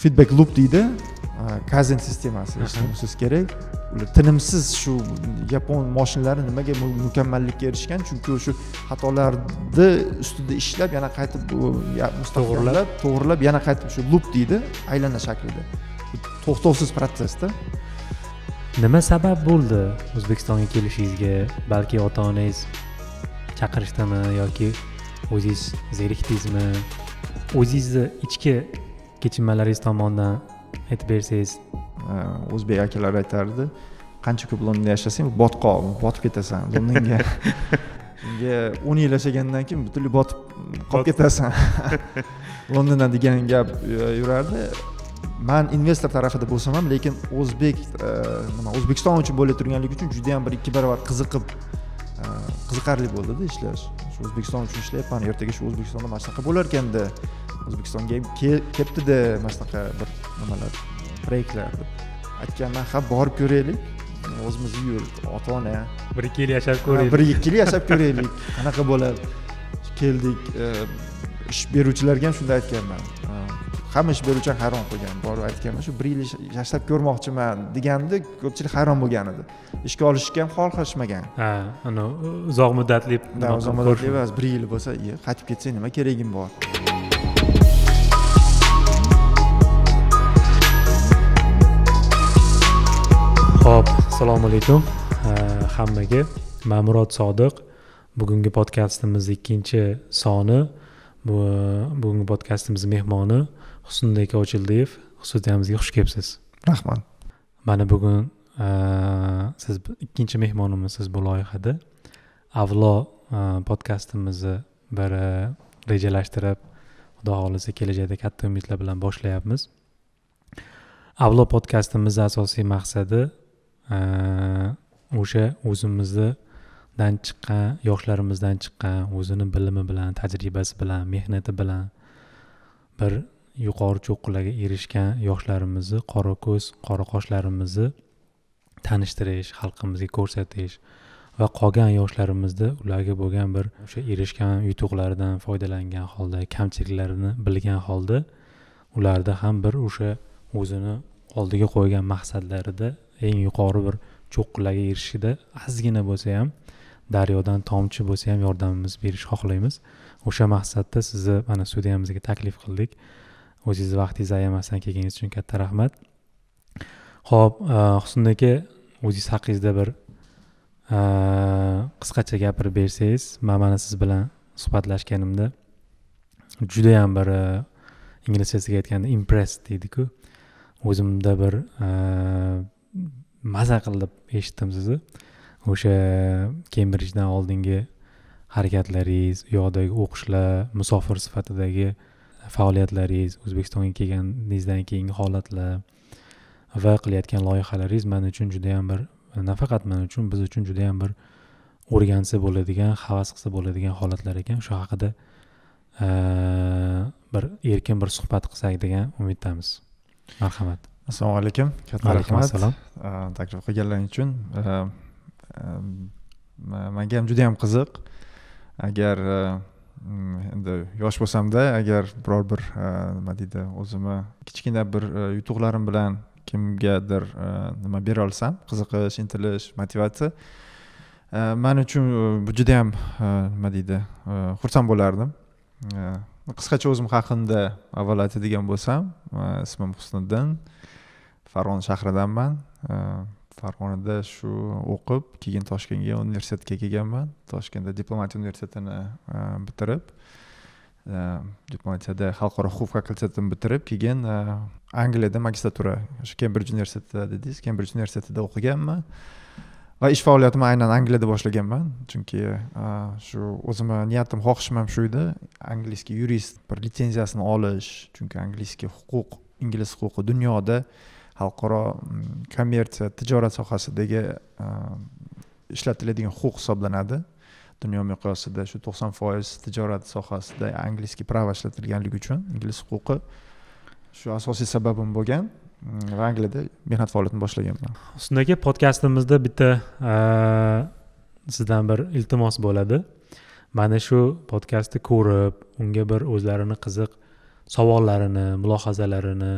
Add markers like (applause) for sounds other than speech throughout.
feedback loop deydi kazin sistemasi eshitishimiz kerak ular tinimsiz shu yapon moshinalari nimaga mukammallikka erishgan chunki o'sha xatolarni ustida ishlab yana qaytib to'g'rilab to'g'rilab yana qaytib shu lup deydi aylana shaklida to'xtovsiz protsessda nima sabab bo'ldi o'zbekistonga kelishingizga balki ota onangiz chaqirishdimi yoki o'zingiz zerikdingizmi o'zingizni ichki kechinmalaringiz tomonidan aytib bersangiz o'zbek akalari aytardi qancha ko'p londonda yashasang botqoq botib ketasan londonga (laughs) unga o'n yil yashagandan keyin butunlay botib qolib ketasan (laughs) londondan degan gap e, yurardi man investor tarafida bo'lsam ham lekin o'zbek e, nima o'zbekiston uchun bo'lib turganligi uchun juda yam bir ikki barobar qiziqib e, qiziqarli bo'ldida ishlash o'zbekiston uchun ishlayapman ertaga shu o'zbekistonda mana shunaqa bo'larkanda o'zbekistonga kelibdida mana shunaqa bir nimalar proyektlar deb aytganman ha borib ko'raylik o'zimizni yo'l ota ona bir ikki yil yashab ko'raylik bir ikki yil yashab ko'raylik (laughs) qanaqa bo'ladi keldik e, ish beruvchilarga ham shunday aytganman hamma ish beruvchi hayron qolgan borib aytganman shu bir yil yashab ko'rmoqchiman deganda ko'pchilik hayron bo'lgan edi ishga olishga ham xohlashmagan ha uzoq muddatli uzoq muddatli emas bir yil bo'lsa qaytib ketsang nima keragim bor ho'p assalomu alaykum hammaga man murod sodiq bugungi podkastimizni ikkinchi soni bu bugungi podkastimiz mehmoni husnbek ochildiyev studiyamizga xush kelibsiz rahmat mana bugun siz ikkinchi mehmonimizsiz bu loyihada avlo podkastimizni bir e, rejalashtirib xudo xohlasa kelajakda katta umidlar bilan boshlayapmiz avlo podkastimizni asosiy maqsadi o'sha o'zimizdan chiqqan yoshlarimizdan chiqqan o'zini bilimi bilan tajribasi bilan mehnati bilan bir yuqori cho'qqilarga erishgan yoshlarimizni qora ko'z qora qoshlarimizni tanishtirish xalqimizga ko'rsatish va qolgan yoshlarimizni ularga bo'lgan bir o'sha erishgan yutuqlaridan foydalangan holda kamchiliklarini bilgan holda ularda ham bir o'sha o'zini oldiga qo'ygan maqsadlarida eng yuqori bir cho'qqilarga erishishda ozgina bo'lsa ham daryodan tomchi bo'lsa ham yordamimiz berish xohlaymiz o'sha maqsadda sizni mana studiyamizga taklif qildik o'zingizni vaqtingizni ayamasdan kelganingiz uchun katta rahmat ho'p e, husnid aka o'zingiz haqingizda bir e, qisqacha gapirib bersangiz man mana siz bilan suhbatlashganimda judayam bir e, inglizchasiga aytganda impress deydiku o'zimda bir maza qilib deb eshitdim o'sha kembrijdan oldingi harakatlaringiz u yoqdagi o'qishlar musofir sifatidagi faoliyatlaringiz o'zbekistonga kelganingizdan keyingi holatlar va qilayotgan loyihalaringiz man uchun juda yam bir nafaqat man uchun biz uchun juda yam bir o'rgansa bo'ladigan havas qilsa bo'ladigan holatlar ekan shu haqida bir erkin bir suhbat qilsak degan umiddamiz marhamat assalomu alaykum katta rahmat taklif qilganlaring uchun manga ham juda yam qiziq agar mm, endi yosh bo'lsamda agar biror bir nima deydi o'zimni kichkina bir yutuqlarim bilan kimgadir nima bera olsam qiziqish intilish motivatsiya man uchun bu juda ham nima deydi xursand bo'lardim qisqacha o'zim haqimda avval aytadigan bo'lsam ismim husniddin farg'ona shahridanman farg'onada shu o'qib keyin toshkentga universitetga kelganman toshkentda diplomatiya universitetini e, bitirib e, diplomatiyada xalqaro huquq fakultetini bitirib keyin e, angliyada magistratura o'sha kembridj universitetida dedingiz kembridj universitetida o'qiganman va ish faoliyatimni aynan angliyada boshlaganman chunki shu o'zimni niyatim xohishim ham shu edi angliskiy yurist bir litsenziyasini olish chunki angliskiy huquq ingliz huquqi dunyoda xalqaro mm, kommersiya tijorat sohasidagi e, ishlatiladigan huquq hisoblanadi dunyo miqyosida shu to'qson foiz tijorat sohasida angliskiy prava ishlatilganligi uchun ingliz huquqi shu asosiy sababim bo'lgan mm, va angliyada mehnat faoliyatini boshlaganman ustin aka podkastimizda bitta e, sizdan bir iltimos bo'ladi mana shu podkastni ko'rib unga bir o'zlarini qiziq savollarini mulohazalarini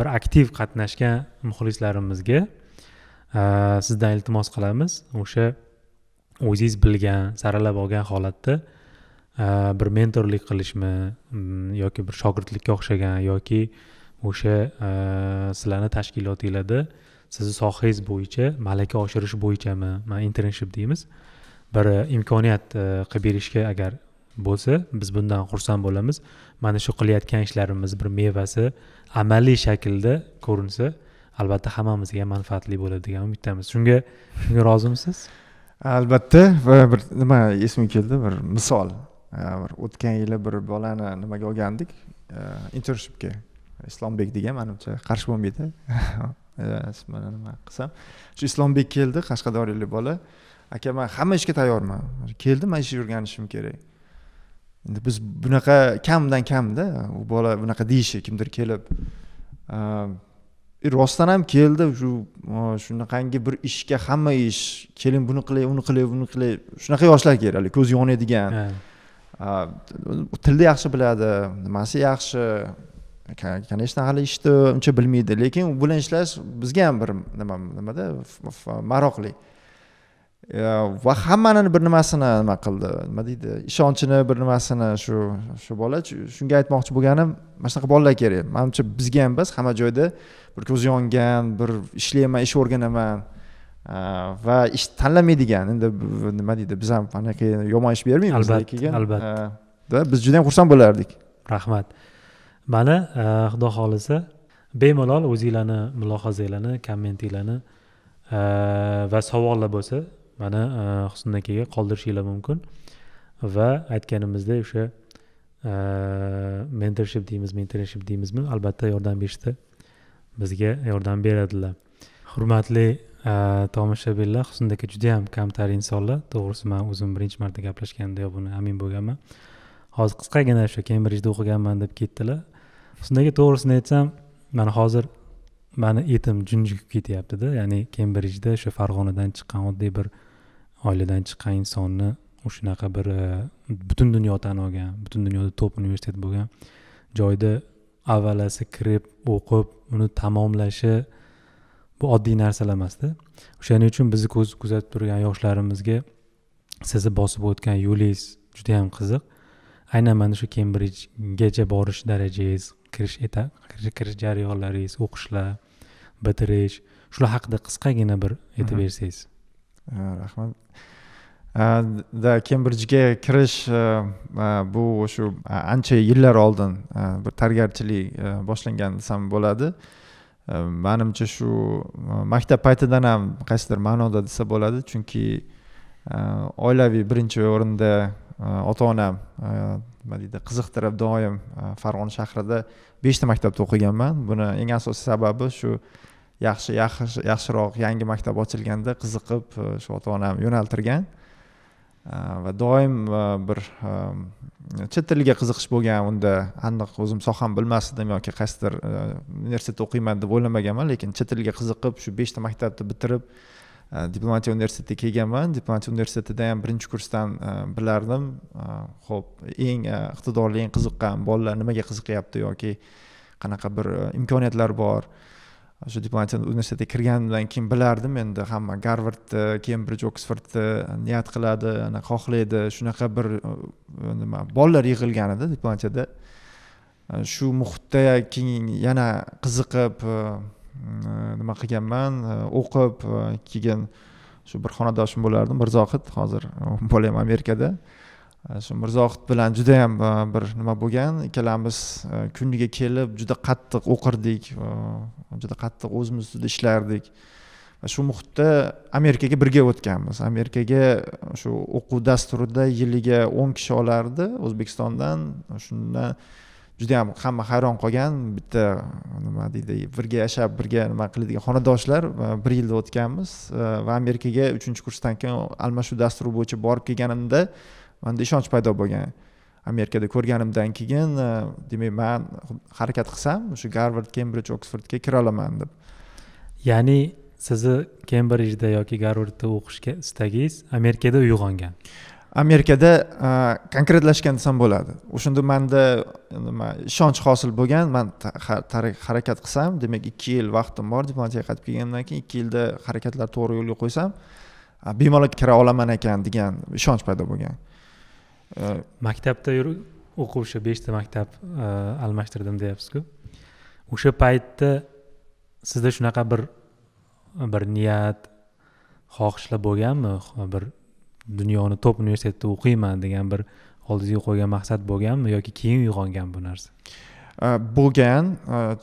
bir aktiv qatnashgan muxlislarimizga e, sizdan iltimos qilamiz o'sha o'zingiz bilgan saralab olgan holatda e, bir mentorlik qilishmi yoki bir shogirdlikka o'xshagan yoki o'sha e, sizlarni tashkilotinglarda sizni sohangiz bo'yicha malaka oshirish bo'yichami mana internship deymiz bir imkoniyat qilib berishga agar bo'lsa biz bundan xursand bo'lamiz mana shu qilayotgan ishlarimiz bir mevasi amaliy shaklda ko'rinsa albatta hammamizga manfaatli bo'ladi degan umiddamiz shunga shunga rozimisiz albatta va bir nima esimga keldi bir misol bir o'tgan yili bir bolani nimaga olgandik internshipga islombek degan manimcha qarshi bo'lmaydi (laughs) ismini nima qilsam shu islombek keldi qashqadaryolik bola aka man hamma ishga tayyorman keldim man ish o'rganishim kerak endi biz bunaqa kamdan kamda u bola bunaqa deyishi kimdir kelib rostdan ham keldi shu shunaqangi bir ishga hamma ish keling buni qilay uni qilay buni qilay shunaqa yoshlar kerak haligi ko'zi yonadigan tilni yaxshi biladi nimasi yaxshi конечно hali ishni uncha bilmaydi lekin u bilan ishlash bizga ham bir nima nimada maroqli va hammani bir nimasini nima qildi nima deydi ishonchini bir nimasini shu shu bola shunga aytmoqchi bo'lganim mana shunaqa bolalar kerak manimcha bizga ham biz hamma joyda bir ko'zi yongan bir ishlayman ish o'rganaman va ish tanlamaydigan endi nima deydi biz ham anaqa yomon ish bermaymiz albatta albatta biz juda ham xursand bo'lardik rahmat mana xudo xohlasa bemalol o'zinglarni mulohazanglarni kommentinglarni va savollar bo'lsa mana e, husn akaga qoldirishinglar mumkin va aytganimizda o'sha e, mentorship deymiz mentorship deymizmi albatta yordam berishda bizga yordam beradilar hurmatli e, tomoshabinlar husn aka judayam kamtar insonlar to'g'risi man o'zim birinchi marta gaplashganda buni amin bo'lganman hozir qisqagina shu kembrijda o'qiganman deb ketdilar husn aka to'g'risini aytsam mana hozir mani etim junjikib ketyaptida ya'ni kembrijda o'sha farg'onadan chiqqan oddiy bir oiladan chiqqan insonni shunaqa bir e, butun dunyo tan olgan butun dunyoda top universitet bo'lgan joyda avvalasi kirib o'qib uni tamomlashi bu oddiy narsalar emasda o'shaning uchun bizni kuzatib turgan yoshlarimizga sizni bosib o'tgan yo'lingiz judayam qiziq aynan mana shu kembrijgacha borish darajangiz kirish eta kirish jarayonlaringiz o'qishlar bitirish shular haqida qisqagina bir aytib bersangiz rahmat da kembridjga kirish bu shu ancha yillar oldin bir targarchilik boshlangan desam bo'ladi manimcha shu maktab paytidan ham qaysidir ma'noda desa bo'ladi chunki oilaviy birinchi o'rinda ota onam nima deydi qiziqtirib doim farg'ona shahrida beshta maktabda o'qiganman buni eng asosiy sababi shu yaxshi yaxshi yaxshiroq yangi maktab ochilganda qiziqib e, shu ota onam yo'naltirgan e, va doim e, bir chet tiliga qiziqish bo'lgan unda aniq o'zim soham bilmasdim yoki qaysidir universitetda o'qiyman deb o'ylamaganman lekin chet tiliga qiziqib shu beshta maktabni bitirib diplomatiya universitetiga kelganman diplomatiya universitetida ham birinchi kursdan bilardim ho'p eng iqtidorli eng qiziqqan bolalar nimaga qiziqyapti yoki qanaqa bir imkoniyatlar bor shu diplomatiyani universitetga kirganimdan keyin bilardim endi hamma garvardni kembridj oksfordni e, niyat qiladi xohlaydi shunaqa bir e, nima bolalar yig'ilgan edi diplomatiyada e, shu muhitda keyin yana qiziqib nima qilganman o'qib keyin shu bir xonadoshim bo'lardi mirzohid hozir bola ham amerikada Э, shu mirzohid bilan judayam e, bir nima bo'lgan ikkalamiz e, kuniga kelib juda qattiq o'qirdik e, juda qattiq o'zimiz ustida ishlardik va shu muhitda amerikaga birga o'tganmiz amerikaga shu o'quv dasturida yiliga o'n kishi olardi o'zbekistondan shunda juda yam hamma hayron qolgan bitta nima deydi birga yashab birga nima qiladigan xonadoshlar bir yilda o'tganmiz va amerikaga uchinchi kursdan keyin almashuv dasturi bo'yicha borib kelganimda manda ishonch paydo bo'lgan amerikada ko'rganimdan keyin e, demak man harakat qilsam o'sha garvard kembridj oksfordga kira olaman deb ya'ni sizni kembridjda yoki garvardda o'qishga istagingiz amerikada uyg'ongan amerikada e, konkretlashgan desam bo'ladi o'shanda manda nima ishonch hosil bo'lgan man harakat qilsam demak ikki yil vaqtim bor diplomatiyaga qaytib kelgandan keyin ikki yilda harakatlar to'g'ri yo'lga qo'ysam bemalol kira olaman ekan degan ishonch paydo bo'lgan Э, maktabda o'qib o'sha beshta maktab э, almashtirdim deyapsizku o'sha paytda sizda shunaqa bir bir niyat xohishlar bo'lganmi bir dunyoni top universitetda o'qiyman degan bir oldingizga qo'ygan maqsad bo'lganmi yoki keyin uyg'ongan bu narsa э, bo'lgan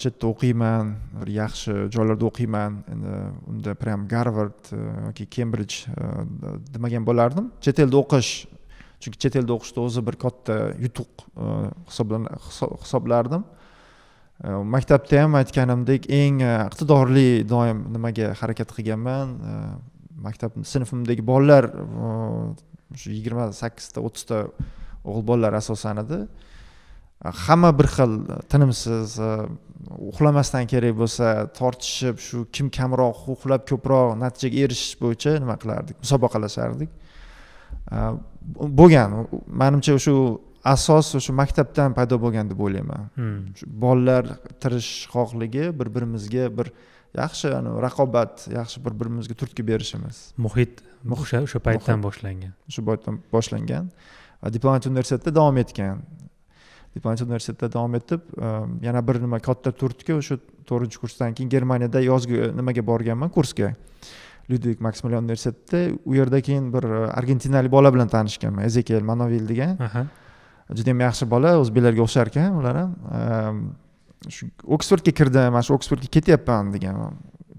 chetda o'qiyman bir yaxshi joylarda o'qiyman endi unda прям гарвард yoki kembridj demagan bo'lardim chet elda o'qish chunki chet elda o'qishni o'zi bir katta e, yutuq e, hisoblardim e, maktabda ham aytganimdek eng iqtidorli doim nimaga harakat qilganman maktab sinfimdagi bolalar shu yigirma sakkizta o'ttizta o'g'il bolalar asosan edi hamma bir xil tinimsiz uxlamasdan kerak bo'lsa tortishib shu kim kamroq uxlab ko'proq natijaga erishish bo'yicha nima qilardik musobaqalashardik Э, bo'lgan manimcha o'sha asos o'sha maktabdan paydo bo'lgan deb o'ylayman hmm. bolalar tirishqoqligi bir birimizga bir yaxshi raqobat yaxshi bir birimizga turtki berishimiz muhit o'sha o'sha paytdan boshlangan o'sha paytdan boshlangan diplomatiya universitetida davom etgan diplomatiya universitetida davom etib e, yana bir nima katta turtki o'sha to'rtinchi kursdan keyin germaniyada yozgi nimaga borganman kursga lyudvig maksimilian universitetida u yerda keyin bir e, argentinalik bola bilan tanishganman ezekel manovel degan juda yam yaxshi bola o'zbeklarga o'xshar ekan ular ham shu oksfordga kirdim mana shu oksfordga ketyapman degan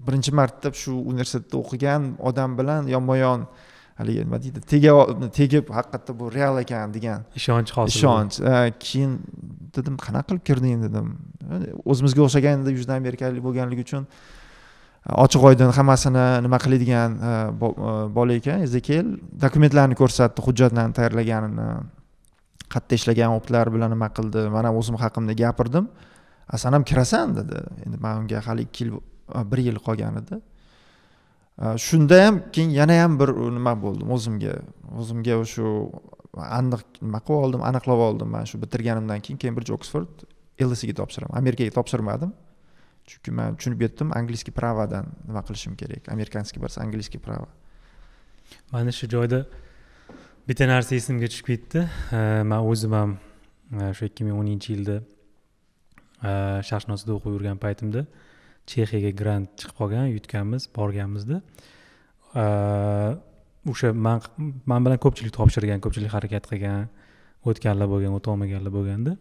birinchi marta shu universitetda o'qigan odam bilan yonma yon haligi nima deydi tega tegib haqiqatda bu real ekan degan ishonch hosil ishonch e, keyin dedim qanaqa qilib kirding dedim e, o'zimizga o'xshaganda yuzdan amerikalik bo'lganligi uchun ochiq oydin hammasini nima qiladigan e, e, bola ekan ezekel dokumentlarni ko'rsatdi hujjatlarni tayyorlaganini qayerda ishlagan o'qitlar bilan nima qildi man ham o'zim haqimda gapirdim a san ham kirasan dedi endi man unga hali ikki yil e, bir yil qolgan edi shunda ham keyin yana ham bir nima bo'ldim o'zimga o'zimga shu aniq nima qilib oldim aniqlab oldim man shu bitirganimdan keyin kembridj oksford lsga topshiraman amerikaga topshirmadim chunki man tushunib yetdim angliskiy pravadan nima qilishim kerak amerikanskiy bo'lsa angliskiy prava mana shu joyda bitta narsa esimga tushib ketdi man o'zim ham o'sha e, ikki ming o'ninchi yilda e, sharshnosida o'qib yurgan paytimda chexiyaga grant chiqib qolgan yutganmiz borganmizda o'sha man man bilan ko'pchilik topshirgan ko'pchilik harakat qilgan o'tganlar bo'lgan o'tolmaganlar bo'lganda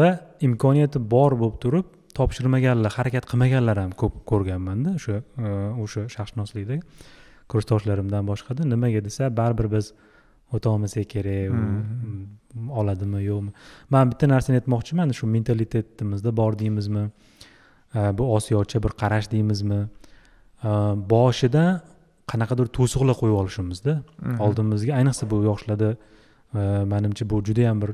va imkoniyati bor bo'lib turib topshirmaganlar harakat qilmaganlar ham ko'p ko'rganmanda e, o'sha o'sha sharqshunoslikda kursdoshlarimdan boshqada nimaga desa baribir biz o'tolmasak kerak hmm. oladimi yo'qmi man bitta narsani aytmoqchiman shu mentalitetimizda bor deymizmi e, bu osiyocha bir qarash deymizmi e, boshida qanaqadir to'siqlar qo'yib olishimizda mhmm. oldimizga ayniqsa bu yoshlarda manimcha bu judayam bir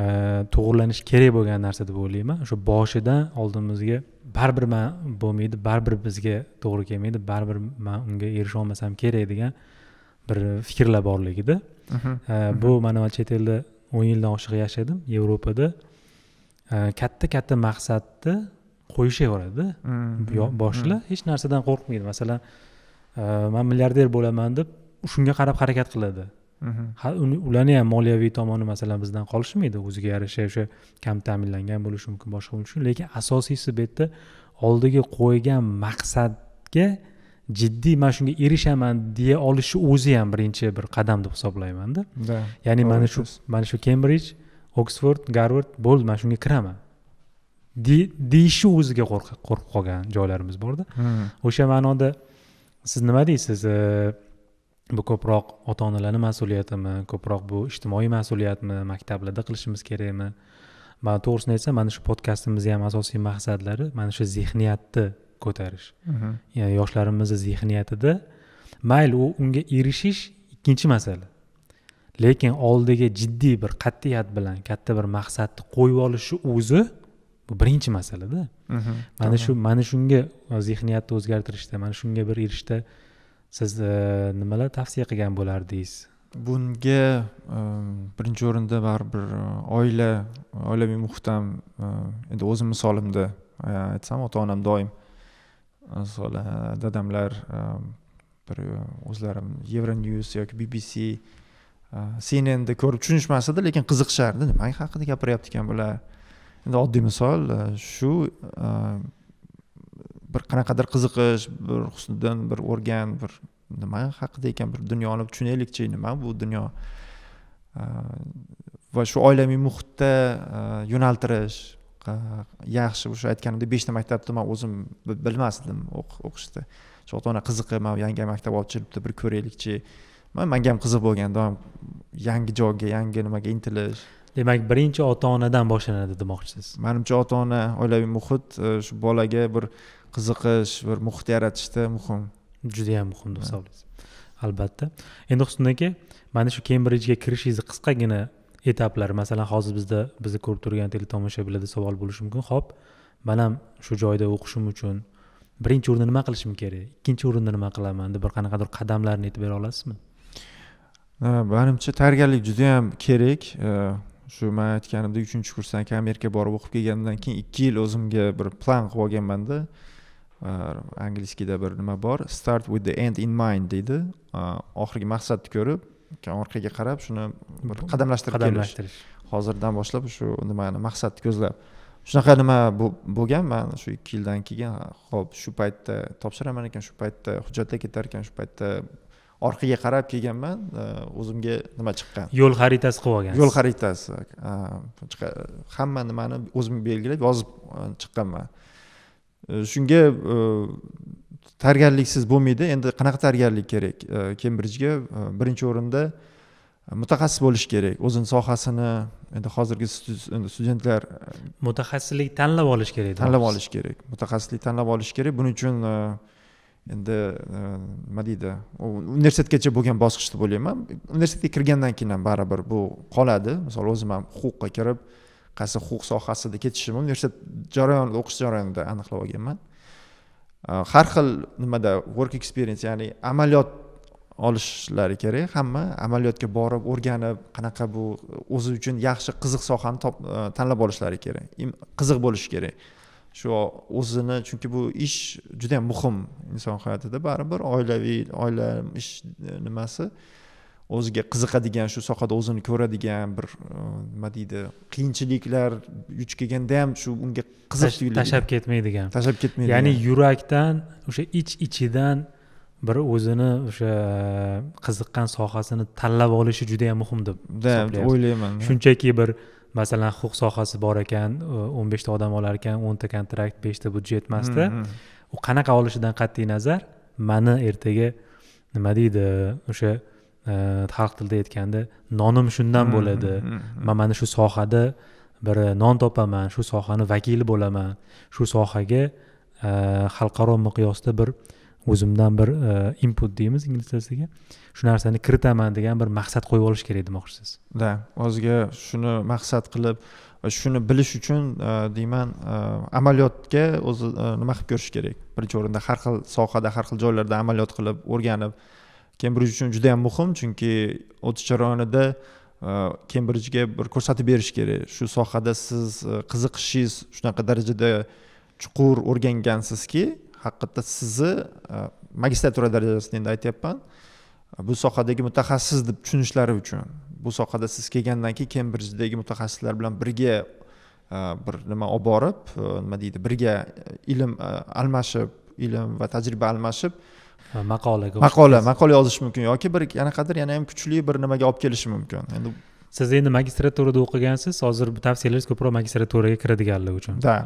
to'g'irlanishi kerak bo'lgan narsa deb o'ylayman o'sha boshidan oldimizga baribir man bo'lmaydi baribir bizga to'g'ri kelmaydi baribir man unga erisha olmasam kerak degan bir fikrlar borligida mhm. bu mhm. mana chet elda o'n yildan oshiq yashadim yevropada e, katta katta maqsadni qo'yishaveradida mhm. boshlar hech narsadan qo'rqmaydi masalan e, man milliarder bo'laman deb shunga qarab harakat qiladi ularni ham moliyaviy tomoni masalan bizdan qolishmaydi o'ziga yarasha o'sha kam ta'minlangan bo'lishi mumkin boshqa bo'lishi mumkin lekin asosiysi bu yerda oldiga qo'ygan maqsadga jiddiy mana shunga erishaman deya olishi o'zi ham birinchi bir qadam deb hisoblaymanda ya'ni mana shu mana shu kembridj oksford garvard bo'ldi mana shunga kiraman deyishni o'ziga qo'rqib qolgan joylarimiz borda hmm. o'sha ma'noda siz nima deysiz bu ko'proq ota onalarni mas'uliyatimi ko'proq bu ijtimoiy mas'uliyatmi maktablarda qilishimiz kerakmi man to'g'risini aytsam mana shu podkastimizni ham asosiy maqsadlari mana shu zehniyatni ko'tarish mm-hmm. ya'ni yoshlarimizni zehniyatida mayli u unga erishish ikkinchi masala lekin oldiga jiddiy bir qat'iyat bilan katta bir maqsadni qo'yib olishi o'zi bu birinchi masalada mm-hmm. mana shu mana shunga zehniyatni o'zgartirishda mana shunga bir erishishda siz e, nimalar tavsiya qilgan bo'lardingiz bunga e, birinchi o'rinda baribir e, oila oilaviy muhit ham endi o'zim misolimda aytsam ota onam doim misoli dadamlar bir o'zlari euronews yoki bbc cnnni ko'rib tushunishmasdi lekin qiziqishardi nima haqida gapiryapti ekan bular endi oddiy misol shu bir qanaqadir qiziqish bir husniddin bir o'rgan bir nima haqida ekan bir dunyoni tushunaylikchi nima bu dunyo va shu oilaviy muhitda yo'naltirish yaxshi o'sha aytganimdek beshta maktabni man o'zim bilmasdim o'qishni shu ota ona qiziqib man yangi maktab olib chiqibdi bir ko'raylikchi man manga ham qiziq bo'lgan doim yangi joyga yangi nimaga intilish demak birinchi ota onadan boshlanadi demoqchisiz manimcha ota ona oilaviy muhit e, shu bolaga bir qiziqish bir muhit yaratishda muhim judayam muhim deb hisoblaysiz albatta endi husn aka mana shu kembrijga kirishingizni qisqagina etaplari masalan hozir bizda bizni ko'rib turgan teletomoshabinlarda savol bo'lishi mumkin ho'p man ham shu joyda o'qishim uchun birinchi o'rinda nima qilishim kerak ikkinchi o'rinda nima qilaman deb bir qanaqadir qadamlarni aytib bera olasizmi e, manimcha tayyorgarlik judayam kerak e, shu man aytganimdek uchinchi kursdan keyin amerikaga borib o'qib kelgandan keyin ikki yil o'zimga bir plan qilib olganmanda e, angliskida bir nima bor start with the end in mind deydi e, oxirgi maqsadni ko'rib orqaga qarab shuni bir qadamlashtirib qadamlashtirish hozirdan boshlab shu nimani maqsadni ko'zlab shunaqa nima bo'lgan man shu ikki yildan keyin ho'p shu paytda topshiraman ekan shu paytda hujjatlar ketar ekan shu paytda orqaga qarab kelganman e, o'zimga nima chiqqan yo'l xaritasi qilib olgansiz yo'l xaritasi e, hamma nimani o'zim belgilab yozib e, chiqqanman shunga tayyorgarliksiz bo'lmaydi endi qanaqa tayyorgarlik kerak kembrijga birinchi o'rinda mutaxassis bo'lish kerak o'zini sohasini endi hozirgi studentlar mutaxassislik tanlab olish kerak tanlab olish kerak mutaxassislik tanlab olish kerak buning uchun endi nima e, deydi u universitetgacha bo'lgan bosqichni deb o'ylayman universitetga kirgandan keyin ham baribir bu qoladi misol o'zim ham huquqqa kirib qaysi huquq sohasida ketishimni universitet jarayonida o'qish jarayonida aniqlab olganman e, har xil nimada work experience ya'ni amaliyot olishlari kerak hamma amaliyotga borib o'rganib qanaqa bu o'zi uchun yaxshi qiziq sohani e, tanlab olishlari kerak qiziq bo'lishi kerak shu o'zini chunki bu ish juda yam muhim inson hayotida baribir oilaviy oila ish e, nimasi o'ziga qiziqadigan shu sohada o'zini ko'radigan bir e, nima deydi qiyinchiliklar duch kelganda ham shu unga qiziq tashlab ketmaydigan tashlab ketmaydigan ya'ni yurakdan o'sha ich ichidan bir o'zini o'sha e, qiziqqan sohasini tanlab olishi juda yam muhim deb o'ylayman shunchaki bir masalan huquq sohasi bor ekan o'n beshta odam olar ekan o'nta kontrakt beshta budjet emasda mm-hmm. u qanaqa olishidan qat'iy nazar mani ertaga nima deydi o'sha e, xalq tilida aytganda nonim shundan mm-hmm, bo'ladi mm-hmm. man mana shu sohada bir non topaman shu sohani vakili bo'laman shu sohaga e, xalqaro miqyosda bir o'zimdan bir e, input deymiz ingliz tilsiga shu narsani kiritaman degan bir maqsad qo'yib olish kerak demoqchisiz да o'ziga shuni maqsad qilib e, shuni bilish uchun e, deyman amaliyotga o'zi nima qilib ko'rish kerak birinchi o'rinda har xil sohada har xil joylarda amaliyot qilib o'rganib kembrij uchun juda yam muhim chunki o'tish jarayonida kembrijga bir ko'rsatib berish kerak shu sohada siz qiziqishingiz shunaqa darajada chuqur o'rgangansizki haqiqatda sizni e, magistratura darajasida endi aytyapman e, bu sohadagi mutaxassis deb tushunishlari uchun bu sohada siz kelgandan keyin kembrijdagi mutaxassislar bilan birga e, bir nima olib borib nima deydi birga ilm almashib ilm va tajriba almashib maqolaga maqola maqola yozish mumkin yoki bir yana qadar yana ham kuchli bir nimaga olib kelishi mumkin endi siz endi magistraturada o'qigansiz hozir tavsiyalaringiz ko'proq magistraturaga kiradiganlar uchun да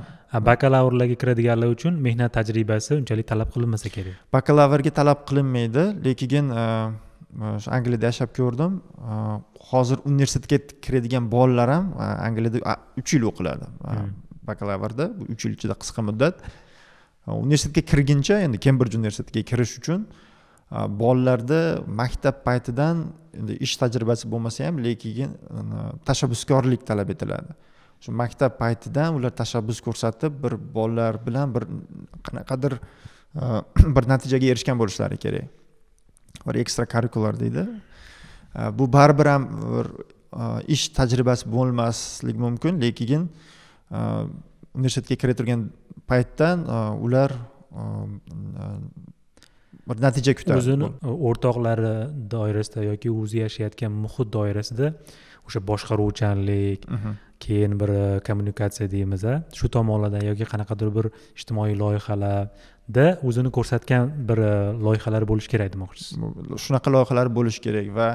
bakalavrlarga kiradiganlar uchun mehnat tajribasi unchalik talab qilinmasa kerak bakalavrga talab qilinmaydi lekin o'sha e, e, angliyada yashab ko'rdim e, hozir universitetga kiradigan bolalar ham angliyada uch yil o'qiladi hmm. bakalavrda uch yil ichida qisqa muddat universitetga kirguncha endi kembridj universitetiga kirish uchun uh, bolalarda maktab paytidan endi ish tajribasi bo'lmasa ham lekin tashabbuskorlik talab etiladi shu maktab paytidan ular tashabbus ko'rsatib bir bolalar bilan bir qanaqadir (clears throat) bir natijaga erishgan bo'lishlari kerak bir ekstra karikular deydi bu baribir ham bir ish tajribasi bo'lmasligi mumkin lekin universitetga kira turgan paytdan ular bir natija kutadi o'zini e, o'rtoqlari doirasida yoki o'zi yashayotgan muhit doirasida o'sha boshqaruvchanlik mhm. keyin bir kommunikatsiya deymiz a shu tomonlardan yoki qanaqadir bir ijtimoiy loyihalarda o'zini ko'rsatgan bir e, loyihalar bo'lishi kerak demoqchisiz shunaqa loyihalar bo'lishi kerak va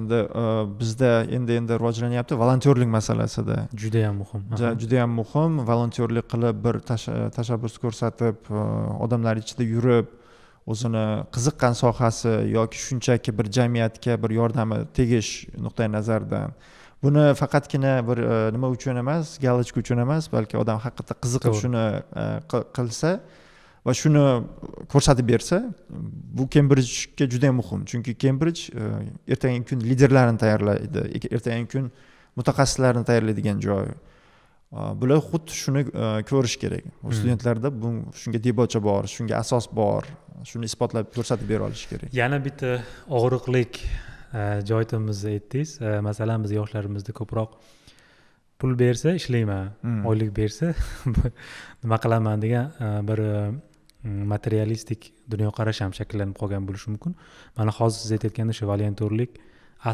endi e, bizda endi endi rivojlanyapti volontyorlik masalasida juda yam muhim juda yam muhim volontyorlik qilib bir tashabbus ko'rsatib odamlar ichida yurib o'zini qiziqqan sohasi yoki shunchaki bir jamiyatga bir yordami tegish nuqtai nazaridan buni faqatgina bir e, nima uchun emas galochka uchun emas balki odam haqiqatda qiziqib shuni e, qilsa va shuni ko'rsatib bersa bu kembrijga juda yam muhim chunki kembrij e, ertangi kun liderlarni tayyorlaydi ertangi kun mutaxassislarni tayyorlaydigan joy Э, bular xuddi shuni e, ko'rish kerak studentlarda bu shunga debocha bor shunga asos bor shuni isbotlab ko'rsatib bera olish kerak yana bitta og'riqlik e, joyimizni aytdingiz e, masalan biz yoshlarimizda ko'proq pul bersa ishlayman mm. oylik bersa (laughs) nima qilaman degan bir materialistik dunyoqarash ham shakllanib qolgan bo'lishi mumkin mana hozir siz aytayotganda o'sha volontyorlik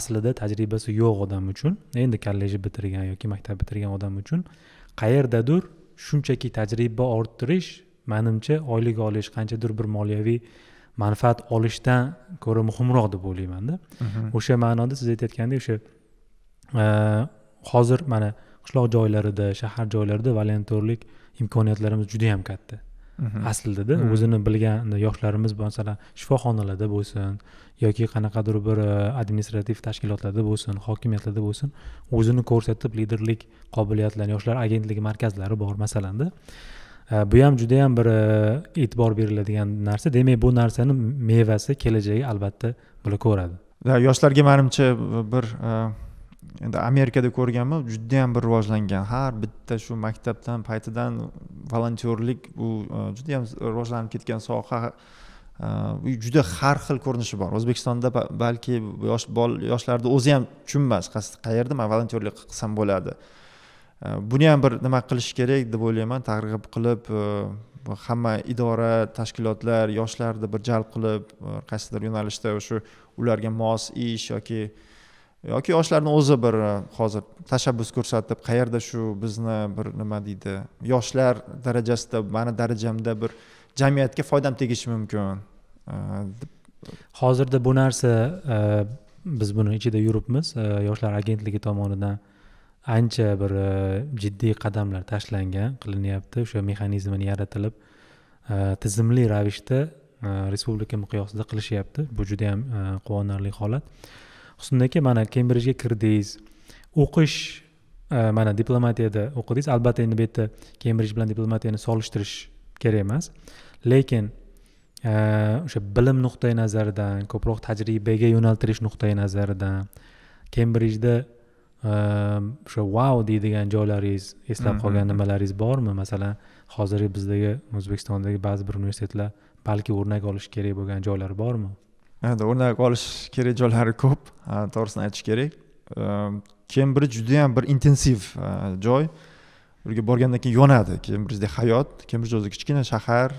aslida tajribasi yo'q odam uchun endi kollejni bitirgan yoki maktab bitirgan odam uchun qayerdadir shunchaki tajriba orttirish manimcha oylik olish qanchadir bir moliyaviy manfaat olishdan ko'ra muhimroq deb o'ylaymanda mhm. o'sha ma'noda siz aytayotgandek o'sha e, hozir mana qishloq joylarida shahar joylarida volontyorlik imkoniyatlarimiz juda yam katta Mhm. aslida mhm. o'zini bilgan yoshlarimiz masalan shifoxonalarda bo'lsin yoki qanaqadir bir e, administrativ tashkilotlarda bo'lsin hokimiyatlarda bo'lsin o'zini ko'rsatib liderlik qobiliyatlarini yoshlar agentligi markazlari bor masalanda e, bu ham juda yam bir e, e'tibor beriladigan narsa demak bu narsani mevasi kelajagi albatta buni ko'radi yoshlarga manimcha bir uh... endi amerikada ko'rganman judayam bir rivojlangan har bitta shu maktabdan paytidan volontyorlik bu e, judayam rivojlanib ketgan soha e, juda har xil ko'rinishi bor o'zbekistonda balki yosh yoshlarni o'zi ham tushunmas qayerda man volontyorlik qilsam bo'ladi e, buni ham bir nima qilish kerak deb o'ylayman targ'ib qilib hamma idora tashkilotlar yoshlarni bir jalb qilib qaysidir yo'nalishda o'sha ularga mos ish yoki yoki yoshlarni o'zi bir e, hozir tashabbus ko'rsatib qayerda shu bizni bir nima deydi yoshlar darajasida mani darajamda bir jamiyatga foydam tegishi mumkin e, hozirda bu narsa e, biz buni ichida yuribmiz yoshlar agentligi tomonidan ancha bir jiddiy qadamlar tashlangan qilinyapti o'sha mexanizmini yaratilib tizimli ravishda respublika miqyosida qilishyapti bu juda yam quvonarli holat husn aka mana kembrijga kirdingiz o'qish e, mana diplomatiyada o'qidingiz albatta endi bu yerda kembrij bilan diplomatiyani solishtirish kerak emas lekin e, o'sha bilim nuqtai nazaridan ko'proq tajribaga yo'naltirish nuqtai nazaridan kembrijda e, o'sha vau deydigan joylaringiz eslab mm-hmm. qolgan nimalaringiz bormi masalan hozirgi bizdagi o'zbekistondagi ba'zi bir universitetlar balki o'rnak olish kerak bo'lgan joylar bormi endi o'rnak olish kerak joylari (laughs) ko'p to'g'risini aytish kerak juda ehm, judayam bir intensiv joy u yerga borgandan keyin yonadi kembridjda hayot kembridj o'zi kichkina shahar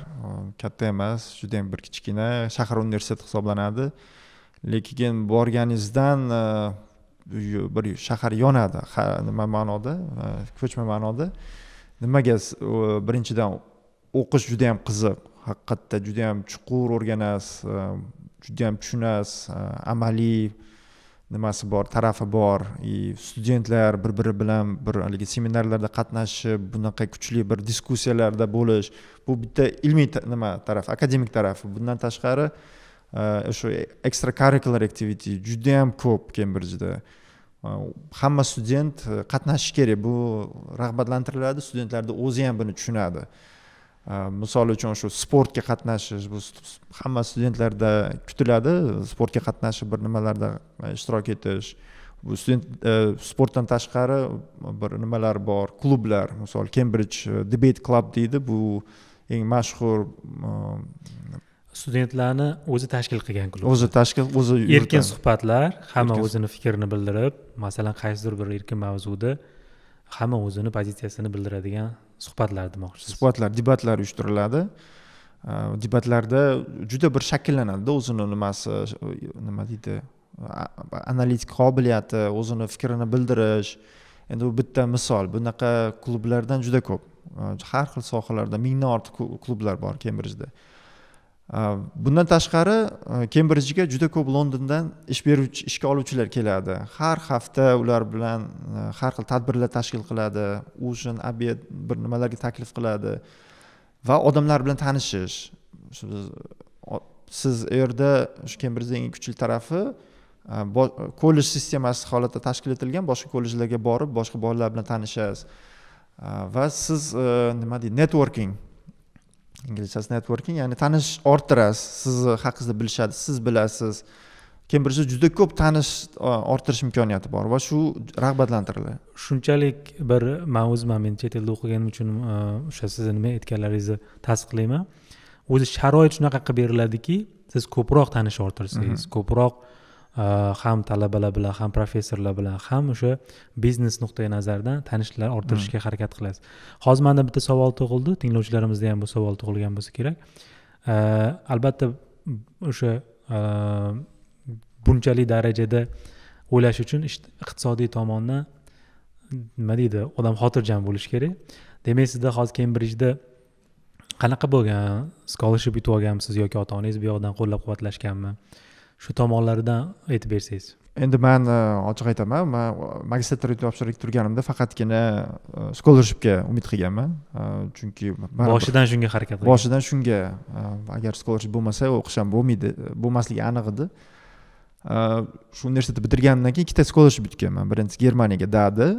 katta emas judayam bir kichkina shahar universitet hisoblanadi lekin borganingizdan bir shahar yonadi nima ma'noda ko'chma ma'noda nimaga birinchidan o'qish judayam qiziq haqiqatda judayam chuqur o'rganasiz judayam tushunasiz e, amaliy nimasi bor tarafi bor и studentlar bir biri bilan bir haligi seminarlarda qatnashib bunaqa kuchli bir diskussiyalarda bo'lish bu bitta ilmiy nima taraf akademik tarafi bundan tashqari e, o'sha ekstra curricular activity judayam ko'p kembridjda e, hamma student qatnashishi kerak bu rag'batlantiriladi studentlarni o'zi ham buni tushunadi Э, misol uchun shu sportga qatnashish bu hamma studentlarda kutiladi sportga qatnashib bir nimalarda e, ishtirok etish bu student e, sportdan tashqari e, bir nimalar bor klublar misol cambridge debate club deydi bu eng mashhur studentlarni o'zi tashkil qilgan klub o'zi tashkil o'zi erkin suhbatlar hamma o'zini fikrini bildirib masalan qaysidir bir erkin mavzuda hamma o'zini pozitsiyasini bildiradigan suhbatlar demoqchisiz suhbatlar debatlar uyushtiriladi э, debatlarda juda bir shakllanadida o'zini nimasi nima deydi analitik qobiliyati o'zini fikrini bildirish endi bu bitta misol bunaqa klublardan juda ko'p э, har xil sohalarda mingdan ortiq klublar bor kembridjda Э, bundan tashqari kembrijga juda ko'p londondan ish beruvchi ishga oluvchilar keladi har hafta ular bilan e, har xil tadbirlar tashkil qiladi ужин обед bir nimalarga taklif qiladi va odamlar bilan tanishish siz u yerda shu kembrijda eng kuchli tarafi kollej e, sistemasi holatda tashkil etilgan boshqa kollejlarga borib boshqa bolalar bilan tanishasiz e, va siz nima deydi networking inglizchasi networking ya'ni tanish orttirasiz sizni haqingizda bilishadi siz bilasiz kembridjda juda ko'p tanish e, orttirish imkoniyati bor va shu rag'batlantiriladi shunchalik bir man o'zim ham endi chet elda o'qiganim uchun e, o'sha sizni nima aytganlaringizni tasdiqlayman o'zi sharoit shunaqa qilib beriladiki siz ko'proq tanish orttirsangiz mhm. ko'proq Э, ham talabalar bilan ham professorlar bilan ham o'sha biznes nuqtai nazaridan tanishlar hmm. orttirishga harakat qilasiz hozir manda bitta savol tug'ildi tinglovchilarimizda ham bu savol tug'ilgan bo'lsa kerak albatta o'sha e, bunchalik darajada o'ylash uchun iqtisodiy tomondan nima deydi odam xotirjam bo'lishi kerak demak sizda hozir kembrijda qanaqa bo'lgan scholarship yutib olganmisiz yoki ota onangiz bu yoqdan qo'llab quvvatlashganmi shu tomonlaridan aytib bersangiz endi man e, ochiq aytaman man magistratura topshirib turganimda faqatgina e, scholarshipga umid qilganman e, chunki boshidan shunga harakat qilgan boshidan shunga agar scholarship bo'lmasa o'qish ham bo'lmaydi bo'lmasligi aniq edi shu universitetni bitirganimdan keyin ikkita scholarship yutganman birinchisi germaniyaga dada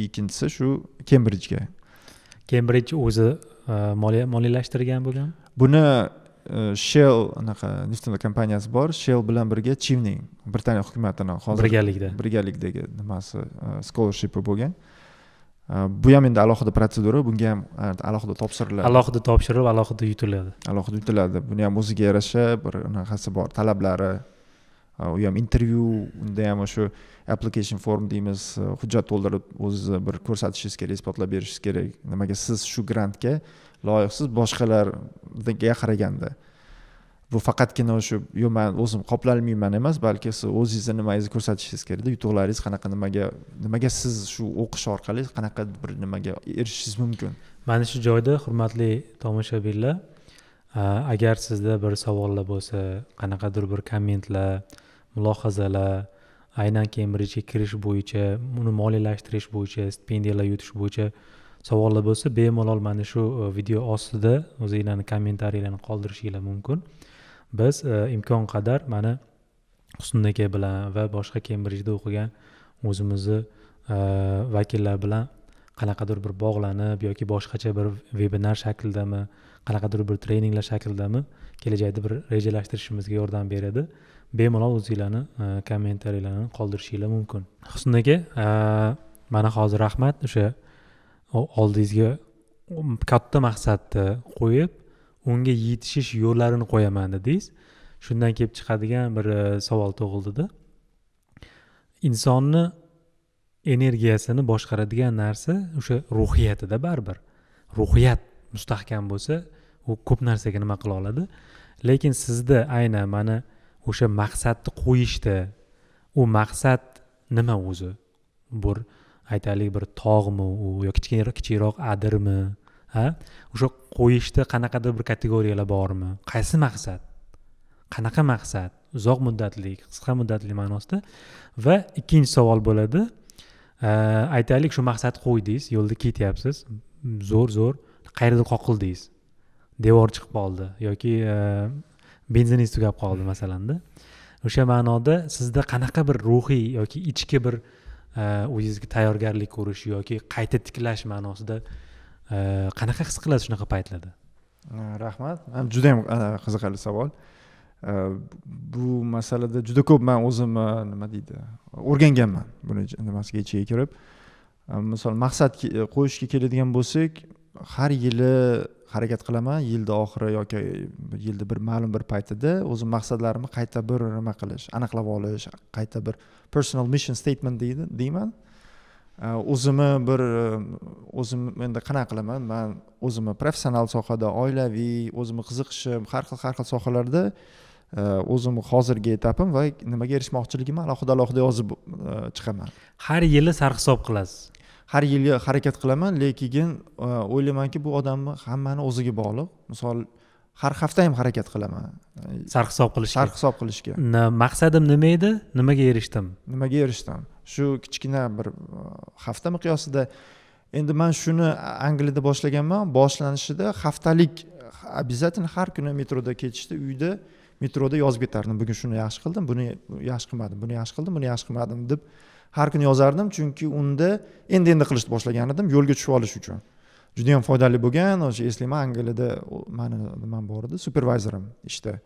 ikkinchisi shu kembridjga kembridj o'zi moliyalashtirgan bo'lgan buni Э, shell anaqa nefтяной kompaniyasi bor shell bilan birga chivning britaniya hukumatini hozir birgalikda birgalikdagi nimasi scholarshipi bo'lgan bu ham endi alohida protsedura bunga ham alohida topshiriladi alohida topshirilib alohida yutiladi alohida yutiladi buni ham o'ziga yarasha bir anaqasi bor talablari u ham intervyu unda ham o'sha application form deymiz hujjat to'ldirib o'zizni bir ko'rsatishingiz kerak isbotlab berishingiz kerak nimaga siz shu grantga loyiqsiz boshqalarga qaraganda bu faqatgina o'sha yo'q man o'zim qoplanmayman emas balki siz o'zingizni nimangizni ko'rsatishingiz kerakda yutuqlaringiz qanaqa nimaga nimaga siz shu o'qish orqali qanaqa bir nimaga erishishingiz mumkin mana shu joyda hurmatli tomoshabinlar agar sizda bir savollar bo'lsa qanaqadir bir kommentlar mulohazalar aynan kembrijga kirish bo'yicha uni moliyalashtirish bo'yicha stipendiyalar yutish bo'yicha savollar bo'lsa bemalol mana shu e, video ostida o'zinglarni kommentariyalarni qoldirishinglar mumkin biz e, imkon qadar mana husn aka bilan va boshqa kembrijda o'qigan o'zimizni e, vakillar bilan qanaqadir bir bog'lanib yoki boshqacha bir vebinar shaklidami qanaqadir bir treninglar shaklidami kelajakda bir rejalashtirishimizga yordam beradi bemalol o'zinglarni kommentariyalarni qoldirishinglar mumkin husn aka mana hozir rahmat o'sha oldingizga um, katta maqsadni qo'yib unga yetishish yo'llarini qo'yaman dedingiz shundan kelib chiqadigan bir e, savol tug'ildida insonni energiyasini boshqaradigan narsa o'sha ruhiyatida baribir ruhiyat mustahkam bo'lsa u ko'p narsaga nima qila oladi lekin sizda aynan mana o'sha maqsadni qo'yishda u maqsad nima o'zi bir aytaylik bir tog'mi u yo kichkina kichikroq adirmi ha o'sha qo'yishda qanaqadir bir kategoriyalar bormi qaysi maqsad qanaqa maqsad uzoq muddatli qisqa muddatli ma'nosida va ikkinchi savol bo'ladi aytaylik shu maqsad qo'ydingiz yo'lda ketyapsiz zo'r zo'r qayerdir qoqildingiz devor chiqib qoldi yoki e, benziningiz tugab qoldi masalanda o'sha ma'noda sizda qanaqa bir ruhiy yoki ichki bir o'zingizga tayyorgarlik ko'rish yoki qayta tiklash ma'nosida qanaqa his qilasiz shunaqa paytlarda rahmat juda yam qiziqarli savol bu masalada juda ko'p man o'zimni nima deydi o'rganganman buni nimasiga ichiga kirib misol maqsad qo'yishga keladigan bo'lsak har yili harakat qilaman yilni oxiri yoki yilni bir ma'lum bir paytida o'zim maqsadlarimni qayta bir nima qilish aniqlab olish qayta bir personal mission statement deydi deyman o'zimni bir o'zim endi qanaqa qilaman man o'zimni professional sohada oilaviy o'zimni qiziqishim har xil har xil sohalarda o'zimni hozirgi etapim va nimaga erishmoqchiligimni alohida alohida yozib e, chiqaman har yili sarhisob qilasiz har yili harakat qilaman lekin e, o'ylaymanki bu odamni hammani o'ziga bog'liq misol har hafta ham harakat qilaman sarhisob qilishga sarhisob qilishga maqsadim nima edi nimaga erishdim nimaga erishdim shu kichkina bir e, hafta miqyosida endi man shuni angliyada boshlaganman boshlanishida haftalik обязательно har kuni metroda ketishda uyda metroda yozib ketardim bugun shuni yaxshi qildim buni yaxshi qilmadim buni yaxshi qildim buni yaxshi qilmadim deb har kuni yozardim chunki unda endi endi qilishni boshlagan edim yo'lga tushib olish uchun juda yam foydali bo'lgan o'sha eslayman angliyada mani nimam bor edi supervayzerim ishda işte,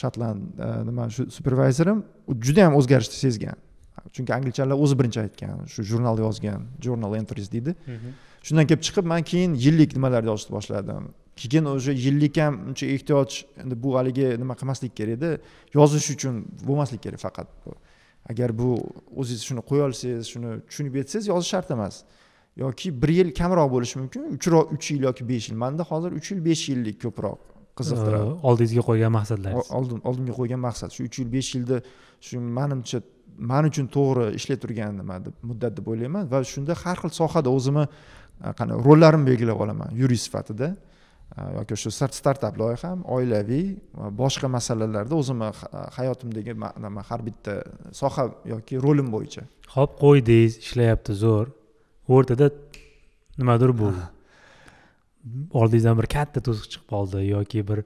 shotland e, nima shu juda yam o'zgarishni sezgan chunki anglichalar o'zi birinchi aytgan shu jurnal yozgan journal entries deydi mhm. shundan kelib chiqib man keyin yillik nimalarni yozishni boshladim keyin o'sha yillik ham uncha ehtiyoj endi bu haligi nima qilmaslik kerakda yozish uchun bo'lmaslik kerak faqat agar bu o'zingiz shuni qo'ya olsangiz shuni tushunib yetsangiz yozish shart emas yoki bir yil kamroq bo'lishi mumkin uch uch yil yoki besh yil manda hozir uch yil besh yillik ko'proq qiziqtiradi oldingizga qo'ygan maqsadlaringiz oldimga qo'ygan maqsad shu uch yil besh yilda shu manimcha man uchun to'g'ri ishlay turgan nima deb muddat deb o'ylayman va shunda har xil sohada o'zimni qanaqa rollarimni belgilab olaman yurist sifatida yoki o'sha startap loyiham oilaviy va boshqa masalalarda o'zimni hayotimdagi nima har bitta soha yoki rolim bo'yicha ho'p qo'ydingiz ishlayapti zo'r o'rtada nimadir bo'ldi oldingizdan bir katta to'siq chiqib qoldi yoki bir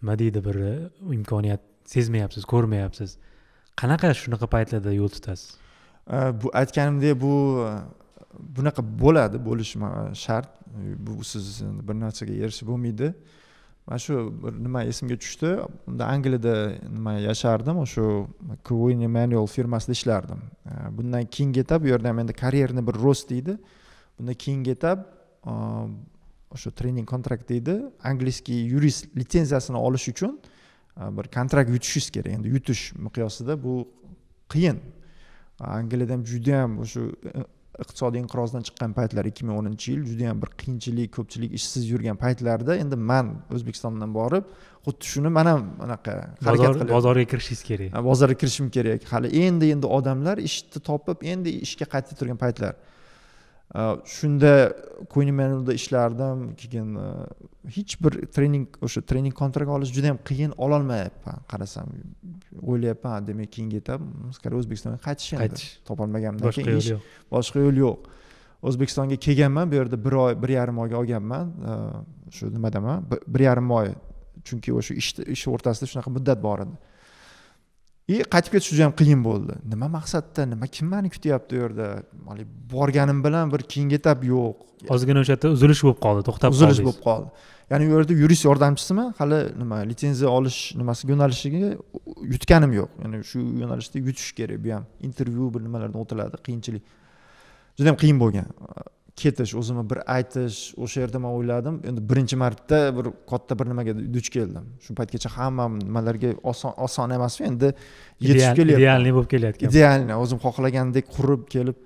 nima deydi bir e, imkoniyat sezmayapsiz ko'rmayapsiz qanaqa shunaqa paytlarda yo'l tutasiz bu aytganimdek bu bunaqa bo'ladi bo'lishi shart bu siz bir narsaga erishib bo'lmaydi mana shu bir nima esimga tushdi unda angliyada nima yashardim o'sha queen manual firmasida ishlardim bundan keyingi etap bu yerda ham endi karyerni bir rost deydi bunda keyingi etap e, o'sha trening kontrakt deydi angliskiy yurist litsenziyasini olish uchun e, bir kontrakt yutishingiz kerak endi yutish miqyosida bu qiyin angliyada ham judayam o'sha e, iqtisodiy inqirozdan chiqqan paytlar ikki ming o'ninchi yil yam bir qiyinchilik ko'pchilik ishsiz yurgan paytlarda endi man o'zbekistondan borib xuddi shuni man ham anaqa harakat qilyapman bozorga kirishingiz kerak bozorga kirishim kerak hali endi endi odamlar ishni topib endi ishga qaytib turgan paytlar shunda ko'nglimda ishlardim keyin e, hech bir trening o'sha trening kontrakt olish juda yam qiyin ololmayapman qarasam o'ylayapman demak keyingi etap скорее o'zbekistonga qaytish endi qaytish topolmaganimdan keyin ish boshqa yo'l yo'q o'zbekistonga kelganman bu yerda bir oy bir yarim oyga olganman shu nimadaman bir yarim oy chunki o'sha ish ish o'rtasida shunaqa muddat bor edi и qaytib ketish juda ham qiyin bo'ldi nima maqsadda nima kim mani kutyapti u yerda borganim bilan bir keyingi etap yo'q ozgina o'sha yerda uzilish bo'lib qoldi to'xtab uzilish bo'lib qoldi ya'ni u yerda yurist yordamchisimi hali nima litsenziya olish nimasi yo'nalishiga yutganim yo'q ya'ni shu yo'nalishda yutish kerak bu ham intervyu bir nimalardan o'tiladi qiyinchilik juda ham qiyin bo'lgan ketish o'zimni bir aytish o'sha yerda man o'yladim endi birinchi marta bir katta bir nimaga duch keldim shu paytgacha hamma nimalarga oson oson emasku endi yetishib kelyapti idealniy bo'lib kelayotgan idealniy o'zim xohlagandek qurib kelib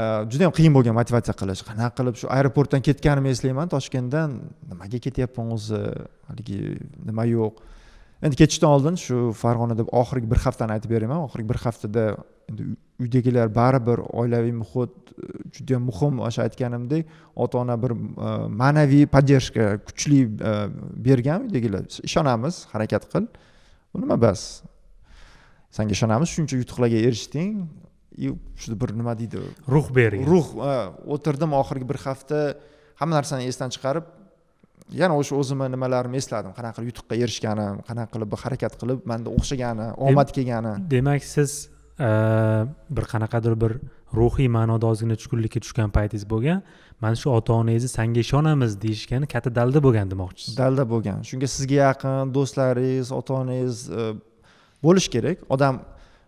e, juda yam qiyin bo'lgan motivatsiya qilish qanaqa qilib shu aeroportdan ketganimni eslayman toshkentdan nimaga ketyapman o'zi haligi nima yo'q endi ketishdan oldin shu farg'onada oxirgi bir haftani aytib beraman oxirgi bir haftada endi uydagilar baribir oilaviy muhit e, juda muhim o'sha aytganimdek ota ona bir e, ma'naviy поддержка kuchli e, bergan uydagilar ishonamiz harakat qil bu nima bas sanga ishonamiz shuncha yutuqlarga erishding и shu bir nima deydi ruh bering ruh o'tirdim oxirgi bir hafta hamma narsani esdan chiqarib yana o'sha o'zimni nimalarimni esladim qanaqa qilib yutuqqa erishganim qanaqa qilib harakat qilib manda o'xshagani omad kelgani demak siz bir qanaqadir bir ruhiy ma'noda ozgina tushkunlikka tushgan paytingiz bo'lgan mana shu ota onangizni sanga ishonamiz deyishgani katta dalda bo'lgan demoqchisiz dalda bo'lgan shunga sizga yaqin do'stlaringiz ota onangiz bo'lishi kerak odam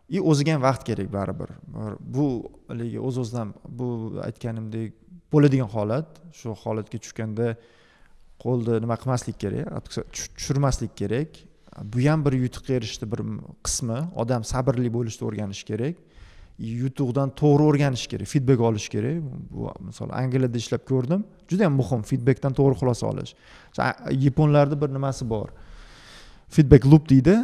и o'ziga ham vaqt kerak baribir bu haligi o'z o'zidan bu aytganimdek bo'ladigan holat shu holatga tushganda qo'lni nima qilmaslik kerak tushirmaslik kerak bu ham bir yutuqqa erishishni bir qismi odam sabrli bo'lishni o'rganishi kerak yutuqdan to'g'ri o'rganish kerak feedback olish kerak bu misol angliyada ishlab ko'rdim juda yam muhim feedbackdan to'g'ri xulosa olish yaponlarda bir nimasi bor feedback loop deydi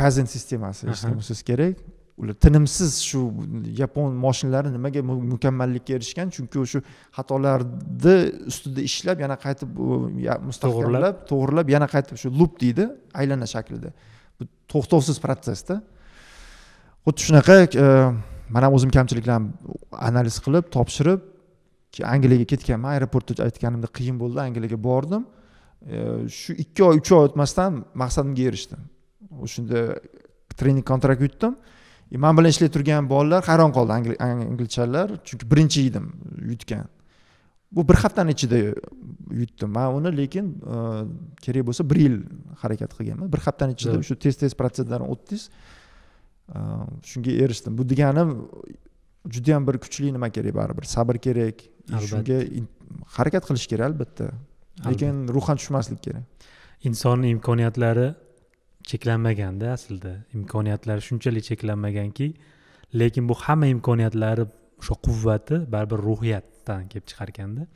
kazen sistemasi eshitgansiz kerak ular tinimsiz shu yapon moshinalari nimaga mukammallikka erishgan chunki o'sha xatolarni ustida ishlab yana qaytib mustahkamlab to'g'irlab yana qaytib shu lup deydi aylana shaklida bu to'xtovsiz protsessda xuddi shunaqa e, man ham o'zim kamchiliklarimni analiz qilib topshirib angliyaga ketganman aeroportda aytganimda qiyin bo'ldi angliyaga bordim e, shu ikki oy uch oy o'tmasdan maqsadimga erishdim o'shanda trening kontrakt yutdim man bilan ishlay turgan bolalar hayron qoldi anglichalar chunki birinchi edim yutgan bu bir haftani ichida yutdim man uni lekin e, kerak bo'lsa bir yil harakat qilganman bir haftani ichida shu tez tez protsentlarni o'tdingiz e, shunga erishdim bu degani juda judayam bir kuchli nima kerak baribir sabr kerak shunga harakat qilish kerak albatta lekin ruhan tushmaslik kerak insonni imkoniyatlari cheklanmaganda aslida imkoniyatlari shunchalik cheklanmaganki lekin bu hamma imkoniyatlari o'sha quvvati baribir ruhiyatdan kelib chiqar ekanda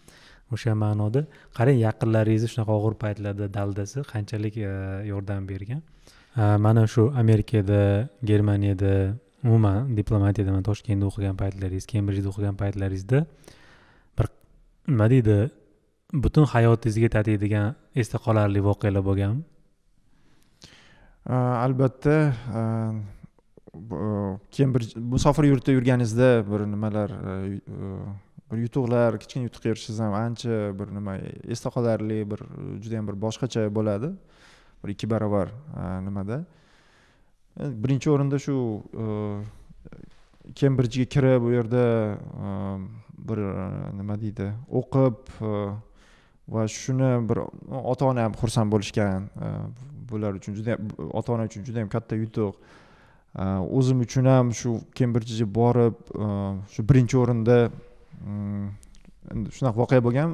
o'sha ma'noda qarang yaqinlaringizni shunaqa og'ir paytlarda daldasi qanchalik e, yordam bergan e, mana shu amerikada germaniyada umuman diplomatiyada man toshkentda o'qigan paytlaringiz kembrijda o'qigan paytlaringizda bir nima deydi butun hayotingizga tatiydigan esda qolarli voqealar bo'lganmi Э, albatta э, э, kembridj musofir yurtda yurganingizda bir nimalar bir yutuqlar kichkina yutuqqa erishsangiz ham ancha bir nima esda qolarli bir judayam bir boshqacha bo'ladi bir ikki barobar e, nimada e, birinchi o'rinda shu kembridjga kirib u yerda e, bir nima deydi o'qib va shuni bir ota ona ham xursand bo'lishgan bular uchun juda yam ota ona uchun juda yam katta yutuq o'zim uchun ham shu kembridjga borib shu birinchi o'rinda mm, shunaqa voqea bo'lgan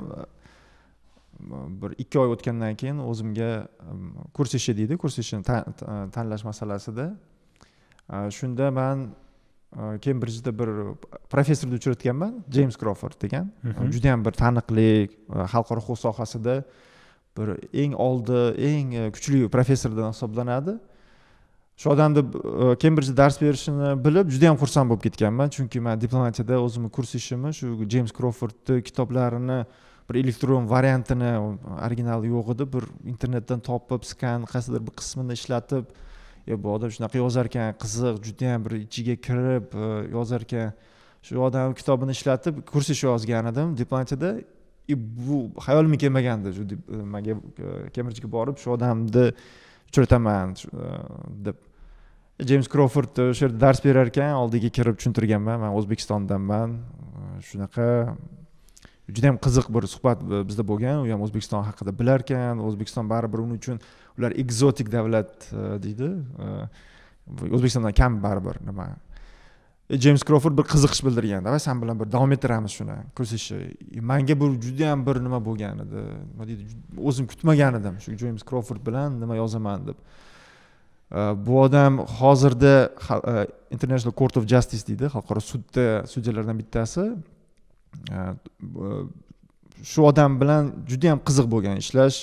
bir ikki oy o'tgandan keyin o'zimga mm, kurs deydi kurs tanlash masalasida shunda man kembridjda bir professorni uchratganman jeyms kroford degan judayam bir taniqli xalqaro huquq sohasida bir eng oldi eng e, kuchli professordan hisoblanadi shu odamni kembridjda dars berishini bilib juda yam xursand bo'lib ketganman chunki man diplomatiyada o'zimni kurs ishimni shu jeyms krofordni kitoblarini bir elektron variantini originali yo'q edi bir internetdan topib skan qaysidir bir qismini ishlatib e bu odam shunaqa yozar ekan qiziq judayam bir ichiga kirib e, yozar ekan shu odam kitobini ishlatib kurs ishi yozgan edim diplomatiyada и bu xayolimga kelmagandi shu nimaga e, kembridjga borib shu odamni uchrataman e, deb jeyms kroford o'sha e, yerda dars berar ekan oldiga kirib tushuntirganman man o'zbekistondanman shunaqa juda yam qiziq bir suhbat bizda bo'lgan u ham o'zbekiston haqida bilar ekan o'zbekiston baribir uning uchun ular ekzotik davlat deydi o'zbekistondan kam baribir nima jeyms kroford bir qiziqish bildirganda va san bilan bir davom ettiramiz shuni ko'rsatishni manga bu judayam bir nima bo'lgan edi nima deydi o'zim kutmagan edim shu jeyms kroford bilan nima yozaman deb bu odam hozirda e, international court of justice deydi xalqaro sudda sudyalardan bittasi shu odam bilan judayam qiziq bo'lgan ishlash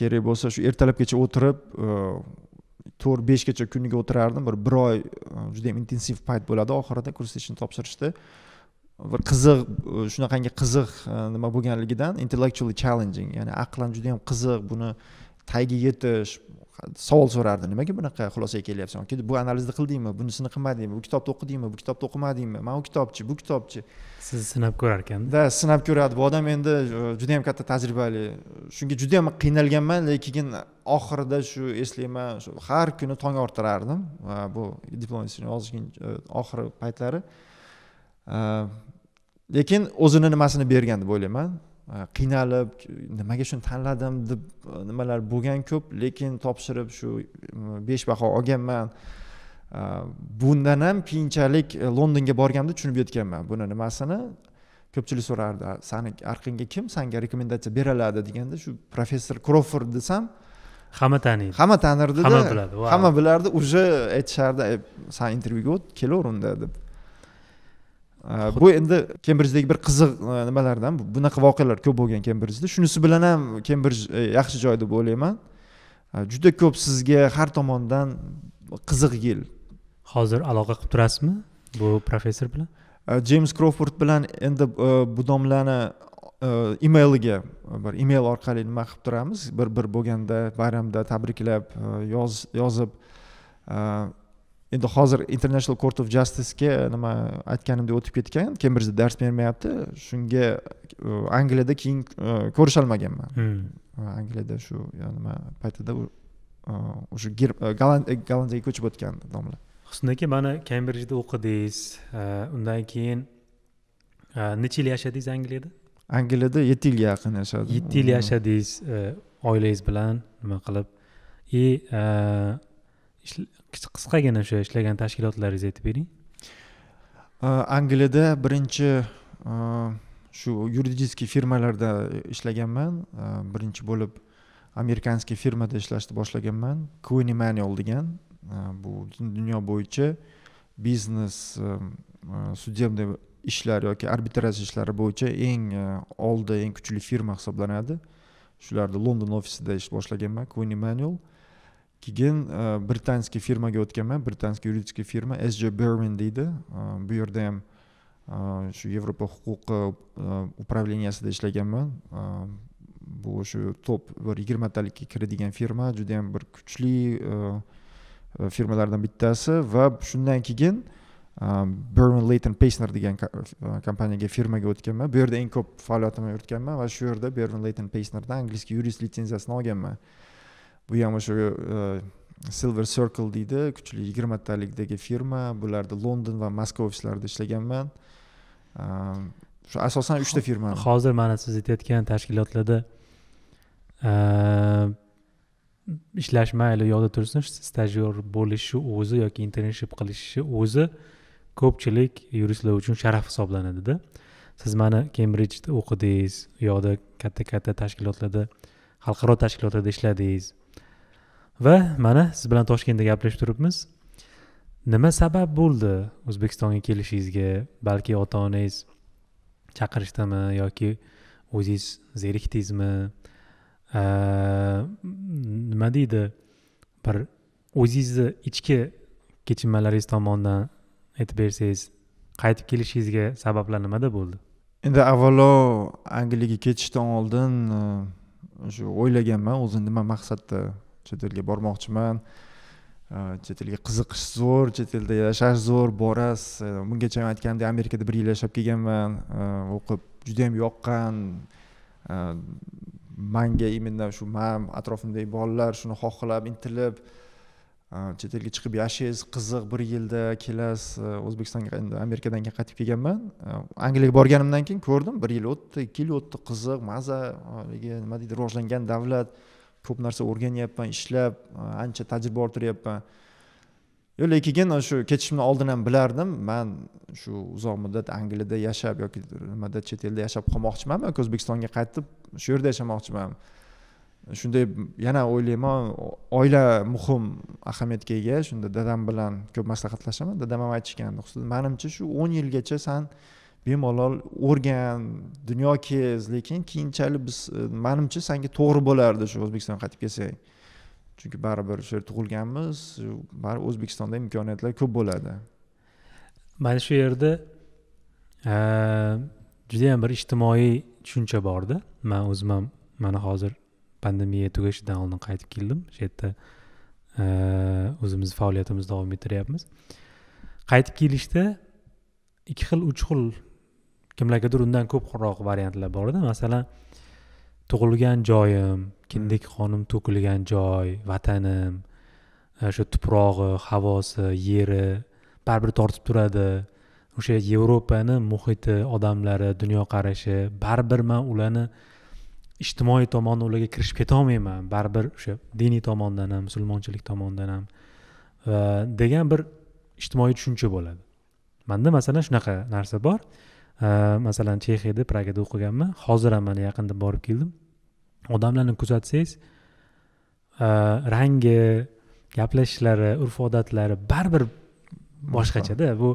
kerak bo'lsa shu ertalabgacha o'tirib e, to'rt beshgacha kuniga o'tirardim bir bir oy e, juda yam intensiv payt bo'ladi oxirida kurs ishini topshirishdi bir qiziq e, shunaqangi qiziq e, nima bo'lganligidan intellectually challenging ya'ni aqlan juda yam qiziq buni tagiga yetish savol so'rardi nimaga bunaqa xulosaga kelyapsan yoki bu analizni qildingmi bunisini qilmadingmi bu kitobni o'qidingmi bu kitobni o'qimadingmi mana u kitobchi bu kitobchi siz sinab ko'rar ekanda да sinab ko'radi bu odam endi e, juda yam katta tajribali shunga juda yam qiynalganman lekin oxirida shu eslayman shu har kuni tong orttirardim bu diplom yozishgin e, oxirgi paytlari e, lekin o'zini nimasini bergan deb o'ylayman qiynalib nimaga shuni tanladim deb nimalar bo'lgan ko'p lekin topshirib shu besh baho olganman bundan ham keyinchalik e, londonga borganimda tushunib yetganman buni nimasini ko'pchilik so'rardi sani arqingga kim sanga rekomendatsiya beriladi deganda shu professor krofford desam hamma taniydi hamma tanirdi hamma biladi hamma bilardi уже aytishardi san intervyuga o't kelaver unda deb bu endi kembrijdagi bir qiziq e, nimalardan bunaqa voqealar ko'p bo'lgan kembrijda shunisi bilan ham kembrij e, yaxshi joy deb o'ylayman juda ko'p sizga har tomondan qiziq yil hozir aloqa qilib turasizmi bu professor bilan jeyms э, kroford bilan endi э, bu domlani э, emailiga bir email orqali nima qilib turamiz bir bir bo'lganda bayramda tabriklab yozib endi hozir international court of justicega nima aytganimdek o'tib ketgan kembridjda dars bermayapti shunga e, angliyada keyin e, ko'risholmaganman hmm. e, angliyada shu nima paytida o'sha gollandiyaga ko'chib o'tgan domla husn aka mana kembridjda o'qidingiz e, undan keyin e, necha yil yashadingiz angliyada angliyada yetti yilga yaqin yashadim yetti yil mm. yashadingiz e, oilangiz bilan nima qilib и qisqagina o'sha ishlagan tashkilotlaringizni aytib bering angliyada birinchi shu yuridiskiy firmalarda ishlaganman birinchi bo'lib amerikanskiy firmada ishlashni boshlaganman quini emanuel degan bu butun dunyo bo'yicha biznes судебный ishlar yoki arbitraj ishlari bo'yicha eng oldi eng kuchli firma hisoblanadi shularni london ofisida ish boshlaganman queen emanuel keyin britanskiy firmaga o'tganman britanskiy yuridik firma sj berman deydi bu yerda ham shu yevropa huquqi управлениясida ishlaganman bu o'sha top bir yigirmatalikka kiradigan firma judayam bir kuchli uh, firmalardan bittasi va shundan keyin burn leyton pesner degan kompaniyaga firmaga o'tganman bu yerda eng ko'p faoliyatimni yuritganman va shu yerda burn leyton pesnerdan angliyaga yurist litsenziyasini olganman bu ham o'sha silver circle deydi kuchli yigirmatalikdagi firma bularda london va moskva ofislarida ishlaganman shu asosan uchta firma hozir mana siz aytayotgan tashkilotlarda mayli u yodda tursin stajyor bo'lishi o'zi yoki internship qilishi o'zi ko'pchilik yuristlar uchun sharaf hisoblanadida siz mana kembridjda o'qidingiz u yoqda katta katta tashkilotlarda xalqaro tashkilotlarda ishladingiz va mana siz bilan toshkentda gaplashib turibmiz nima sabab bo'ldi o'zbekistonga kelishingizga balki ota onangiz chaqirishdimi yoki o'zingiz zerikdingizmi nima deydi bir o'zingizni ichki kechinmalaringiz tomonidan aytib bersangiz qaytib kelishingizga sabablar nimada bo'ldi endi avvalo angliyaga ketishdan oldin shu o'ylaganman o'zim nima maqsadda chet elga bormoqchiman chet elga qiziqish zo'r chet elda yashash zo'r borasiz bungacha ham aytganimdek amerikada bir yil yashab kelganman o'qib judayam yoqqan manga именно shu man atrofimdagi bolalar shuni xohlab intilib chet elga chiqib yashaysiz qiziq bir yilda kelasiz o'zbekistonga endi amerikadan keyin qaytib kelganman angliyaga borganimdan keyin ko'rdim bir yil o'tdi ikki yil o'tdi qiziq maza haligi nima deydi rivojlangan davlat ko'p narsa o'rganyapman ishlab ancha tajriba orttiryapman yo lekin shu ketishimni oldin ham bilardim man shu uzoq muddat angliyada yashab yoki nimada chet elda yashab qolmoqchiman yoki o'zbekistonga qaytib shu yerda yashamoqchiman shunday yana o'ylayman oila muhim ahamiyatga ega shunda dadam bilan ko'p maslahatlashaman dadam ham aytishgandi manimcha shu o'n yilgacha san bemalol o'rgan dunyo kez lekin keyinchalik biz e, manimcha sanga to'g'ri bo'lardi shu o'zbekistonga qaytib kelsang chunki baribir shu yerda tug'ilganmiz baribir o'zbekistonda imkoniyatlar ko'p bo'ladi mana shu yerda e, judayam bir ijtimoiy tushuncha borda man o'zim ham mana hozir pandemiya tugashidan oldin qaytib keldim o'sha yerda e, o'zimizni faoliyatimizni davom ettiryapmiz qaytib kelishda ikki xil uch xil kimlargadir undan ko'proq variantlar borda masalan tug'ilgan joyim kindik qonim to'kilgan joy vatanim o'sha e, tuprog'i havosi yeri baribir tortib turadi o'sha yevropani muhiti odamlari dunyoqarashi baribir man ularni ijtimoiy tomondan ularga kirishib ketolmayman baribir o'sha diniy tomondan ham musulmonchilik tomondan ham va degan bir ijtimoiy tushuncha bo'ladi manda masalan shunaqa narsa bor e, masalan chexiyada pragada o'qiganman hozir ham mana yaqinda borib keldim odamlarni kuzatsangiz e, rangi gaplashishlari urf odatlari baribir boshqachada bu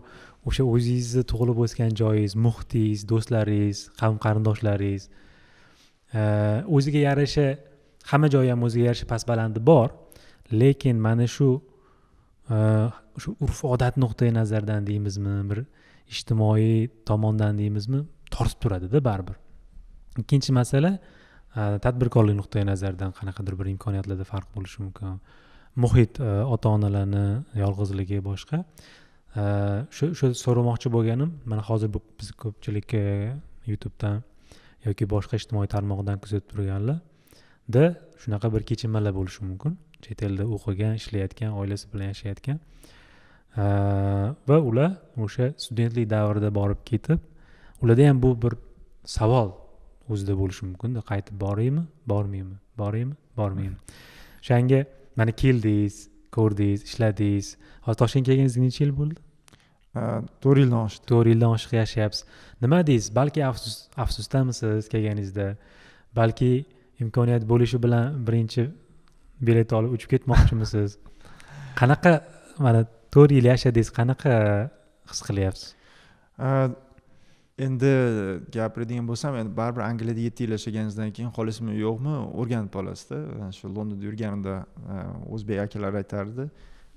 o'sha o'zingizni tug'ilib o'sgan joyingiz muhitingiz do'stlaringiz qavm qarindoshlaringiz e, o'ziga yarasha hamma joyi ham o'ziga yarasha past balandi bor lekin mana shu o'sha e, urf odat nuqtai nazaridan deymizmi bir ijtimoiy tomondan deymizmi tortib turadida baribir ikkinchi masala Э, tadbirkorlik nuqtai nazaridan qanaqadir bir imkoniyatlarda farq bo'lishi mumkin muhit e, ota onalarni yolg'izligi boshqa e, shu shu so'ramoqchi bo'lganim mana hozir biz ko'pchilik youtubedan yoki boshqa ijtimoiy tarmoqdan kuzatib turganlarda shunaqa bir kechinmalar bo'lishi mumkin chet elda o'qigan ishlayotgan oilasi bilan yashayotgan e, va ular o'sha studentlik davrida borib ketib ularda ham bu bir savol o'zida bo'lishi mumkinda qaytib boraymi bormaymi boraymi bormaymi o'shanga mana keldingiz ko'rdingiz ishladingiz hozir toshkentga kelganingizga necha yil bo'ldi to'rt yildan oshdi to'rt yildan oshiq yashayapsiz nima deysiz balki afsus afsusdamisiz kelganingizda balki imkoniyat bo'lishi bilan birinchi bilet olib uchib ketmoqchimisiz qanaqa mana to'rt yil yashadingiz qanaqa his qilyapsiz endi e, gapiradigan bo'lsam endi baribir angliyada yetti yil yashaganingizdan keyin xolismi yo'qmi o'rganib qolasizda e, shu londonda yurganimda e, o'zbek akalar aytardi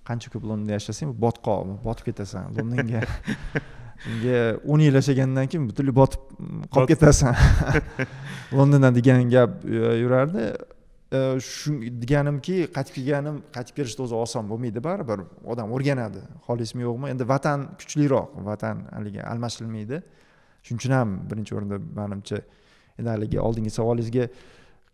qancha ko'p londonda yashasang botqoq botib ketasan londonga (laughs) unga o'n yil yashagandan keyin butunlay botib mm, qolib ketasan (laughs) londondan degan gap yurardi shu deganimki qaytib kelganim qaytib kelishni o'zi oson bo'lmaydi baribir odam o'rganadi xolismi yo'qmi endi vatan kuchliroq vatan haligi almashilmaydi shuning uchun ham birinchi o'rinda manimcha endi haligi oldingi savolingizga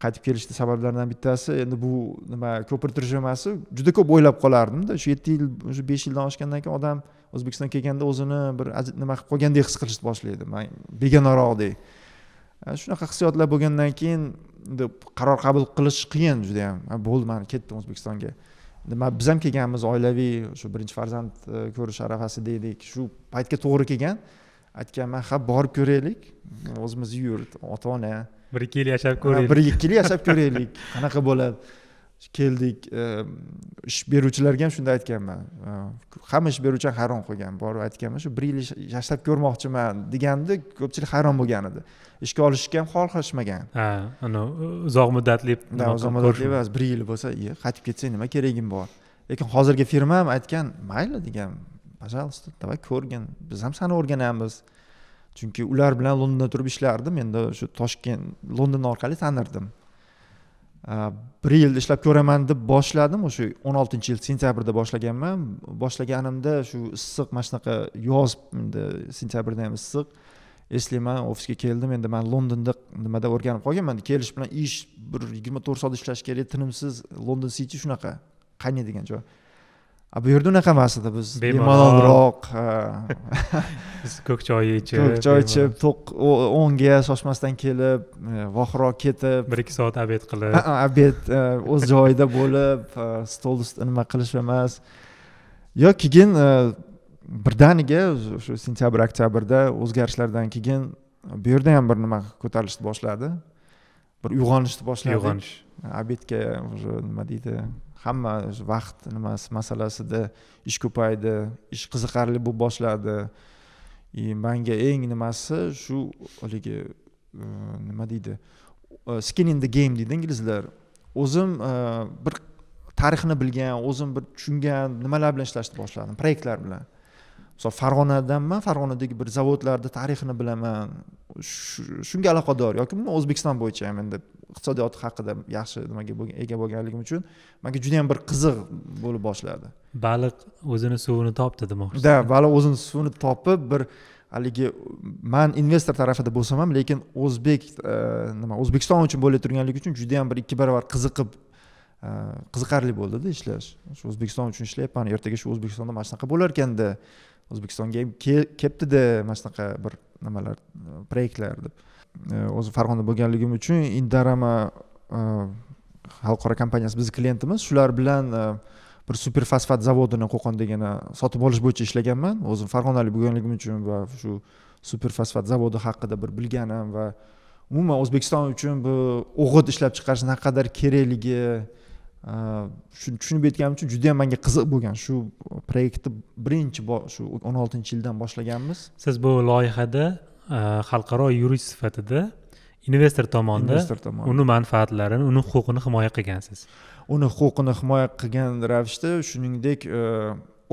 qaytib kelishni sabablaridan bittasi endi bu nima ko'pirtirishmasi juda ko'p o'ylab qolardimda shu yetti yil shu besh yildan oshgandan keyin odam o'zbekistonga kelganda o'zini bir nima qilib qolgandek his qilishni boshlaydi begonaroqdek shunaqa hissiyotlar bo'lgandan keyin endi qaror qabul qilish qiyin juda yam bo'ldi mana ketdim o'zbekistonga man biz ham kelganmiz oilaviy shu birinchi farzand e, ko'rish arafasida edik shu paytga to'g'ri kelgan aytganman ha borib ko'raylik o'zimiz yurt ota ona bir ikki yil yashab ko'raylik bir ikki yil yashab ko'raylik (laughs) qanaqa bo'ladi keldik ish beruvchilarga ham shunday aytganman hamma ish beruvchi hayron qolgan borib aytganman shu bir yil yashab ko'rmoqchiman deganda ko'pchilik hayron bo'lgan edi ishga olishga ham xohlashmagan ha uzoq muddatli uzoq muddatli emas bir yil bo'lsa qaytib ketsang nima keragim bor lekin hozirgi firmam aytgan mayli degan пожалуйста давай ko'rgin biz ham sani o'rganamiz chunki ular bilan londonda turib ishlardim endi shu toshkent london orqali tanirdim bir yilda ishlab ko'raman deb boshladim o'sha o'n oltinchi yil sentyabrda boshlaganman boshlaganimda shu issiq mana shunaqa yoz endi sentyabrda ham issiq eslayman ofisga keldim endi man londonda nimada o'rganib qolganman kelish bilan ish bir yigirma to'rt soat ishlash kerak tinimsiz london city shunaqa qaynaydigan joy bu yerda unaqa emas edi biz bemalolroq (laughs) biz ko'k choy ichib ko'k choy ichib o'nga shoshmasdan kelib e, vohiroq ketib bir ikki soat obed qilib obed e, o'z joyida bo'lib e, stol usti nima qilish emas yo keyin birdaniga shu sentyabr oktyabrda o'zgarishlardan keyin bu yerda ham bir nima ko'tarilishni boshladi bir uyg'onishni boshladi uyg'onish obedga уже nima deydi hamma vaqt nimasi masalasida ish ko'paydi ish qiziqarli bo'lib boshladi и manga eng nimasi shu haligi e, nima deydi e, skin in the game deydi inglizlar o'zim e, bir tarixni bilgan o'zim bir tushungan nimalar bilan ishlashni boshladim proyektlar bilan misol farg'onadanman farg'onadagi bir zavodlarni tarixini bilaman shunga aloqador yoki umuman o'zbekiston bo'yicha ham endi iqtisodiyot haqida yaxshi nimaga ega bo'lganligim uchun manga judayam bir qiziq bo'lib boshladi baliq o'zini suvini topdi demoqchi да baliq o'zini suvini topib bir haligi man investor tarafida bo'lsam ham lekin o'zbek e, nima o'zbekiston uchun bo'lib turganligi uchun judayam bir ikki barobar qiziqib e, qiziqarli bo'ldida ishlash shu o'zbekiston uchun ishlayapman ertaga shu o'zbekistonda mana shunaqa bo'larkanda o'zbekistonga kelibdida mana shunaqa bir nimalar proyektlar deb e, o'zim farg'onada bo'lganligim uchun indarama e, xalqaro kompaniyasi bizni klientimiz shular bilan e, bir super fosfat zavodini qo'qondagina sotib olish bo'yicha ishlaganman o'zim farg'onalik bo'lganligim uchun va shu super fosfat zavodi haqida bir bilganim va umuman o'zbekiston uchun bu o'g'it ishlab chiqarish naqadar kerakligi shuni э, tushunib yetganim uchun juda ham manga qiziq bo'lgan shu proyektni birinchi bor shu o'n oltinchi yildan boshlaganmiz siz bu loyihada e, xalqaro yurist sifatida investor tomonida uni manfaatlarini uni huquqini himoya qilgansiz uni huquqini himoya qilgan ravishda shuningdek e,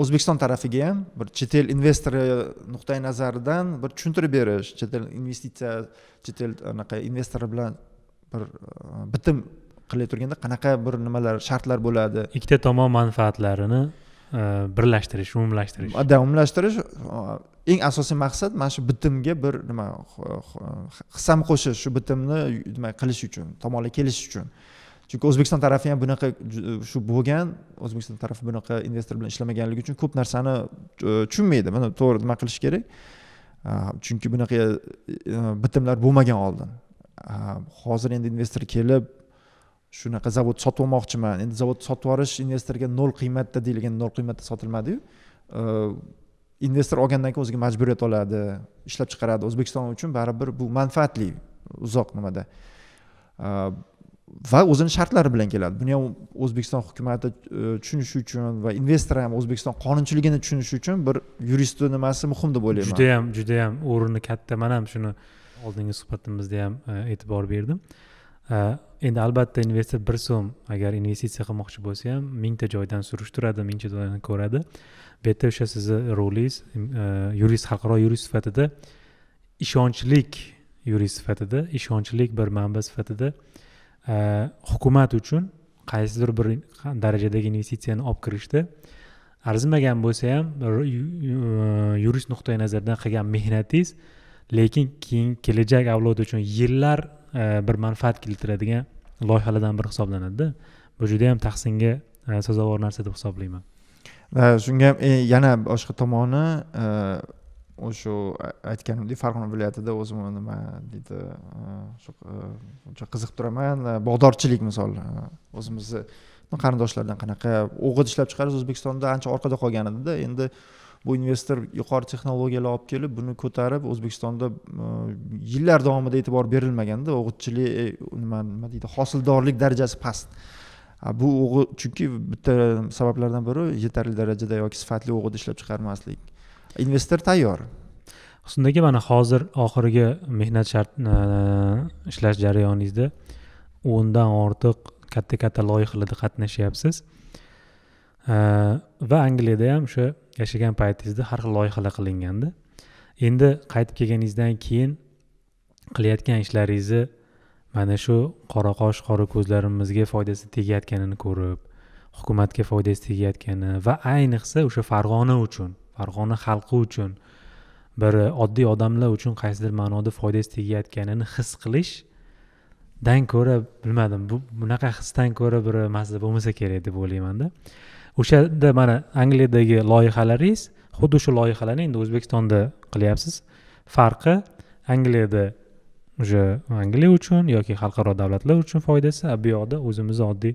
o'zbekiston tarafiga ham bir chet el investori e, nuqtai nazaridan bir tushuntirib berish chet el investitsiya chet el anaqa investori bilan bir bitim qilay turganda qanaqa bir nimalar shartlar bo'ladi ikkita tomon manfaatlarini e, birlashtirish umumlashtirish да umumlashtirish eng asosiy maqsad mana shu bitimga bir nima hissam qo'shish shu bitimni nima qilish uchun tomonlar kelishish uchun chunki o'zbekiston tarafi ham bunaqa shu bo'lgan o'zbekiston tarafi bunaqa investor bilan ishlamaganligi uchun ko'p narsani e, tushunmaydi mana to'g'ri nima qilish kerak chunki bunaqa e, bitimlar bo'lmagan oldin hozir endi investor kelib shunaqa zavod sotib olmoqchiman endi zavod sotib yuborish investorga nol qiymatda deyilgan nol qiymatda sotilmadiyu investor olgandan keyin o'ziga majburiyat oladi ishlab chiqaradi o'zbekiston uchun baribir bu manfaatli uzoq nimada va o'zini shartlari bilan keladi buni ham o'zbekiston hukumati tushunishi uchun va investor ham o'zbekiston qonunchiligini tushunishi uchun bir yuristni nimasi muhim deb o'ylayman judayam judayam o'rni katta man ham shuni oldingi suhbatimizda ham e'tibor berdim endi albatta investor bir so'm agar investitsiya qilmoqchi bo'lsa ham mingta joydan surishtiradi mingta joydan ko'radi bu yerda o'sha sizni rolingiz yurist e, xalqaro yurist sifatida ishonchlik yurist sifatida ishonchlik bir manba sifatida e, hukumat uchun qaysidir bir darajadagi investitsiyani olib kirishda arzimagan bo'lsa ham yurist e, nuqtai nazaridan qilgan mehnatingiz lekin keyin kelajak avlod uchun yillar E, bir manfaat keltiradigan loyihalardan biri hisoblanadida bu juda yam tahsinga e, sazovor narsa deb hisoblayman e, shunga ham yana boshqa tomoni o'sha aytganimdek farg'ona viloyatida o'zim nima deydi shu qiziqib turaman bog'dorchilik misol o'zimizni qarindoshlardan qanaqa o'g'it ishlab chiqarish o'zbekistonda ancha orqada qolgan edida endi bu investor yuqori texnologiyalar olib kelib buni ko'tarib o'zbekistonda e, yillar davomida e'tibor berilmaganda o'g'itchilik e, nima nima deydi hosildorlik darajasi past bu o'g'i chunki bitta sabablardan biri yetarli darajada yoki sifatli o'g'it ishlab chiqarmaslik investor tayyor aka mana hozir oxirgi mehnat shart e, ishlash jarayoningizda o'ndan ortiq katta katta loyihalarda qatnashyapsiz va angliyada ham o'sha yashagan paytingizda har xil loyihalar qilinganda endi qaytib kelganingizdan keyin qilayotgan ishlaringizni mana shu qora qosh qora ko'zlarimizga foydasi tegayotganini ko'rib hukumatga foydasi tegayotgani va ayniqsa o'sha farg'ona uchun farg'ona xalqi uchun bir oddiy odamlar uchun qaysidir ma'noda foydasi tegayotganini his qilishdan ko'ra bilmadim bu bunaqa hisdan ko'ra bir maza bo'lmasa kerak deb o'ylaymanda o'shada mana angliyadagi loyihalaringiz xuddi shu loyihalarni endi o'zbekistonda qilyapsiz farqi angliyada уже angliya uchun yoki xalqaro davlatlar uchun foydasi a bu yoqda o'zimizni oddiy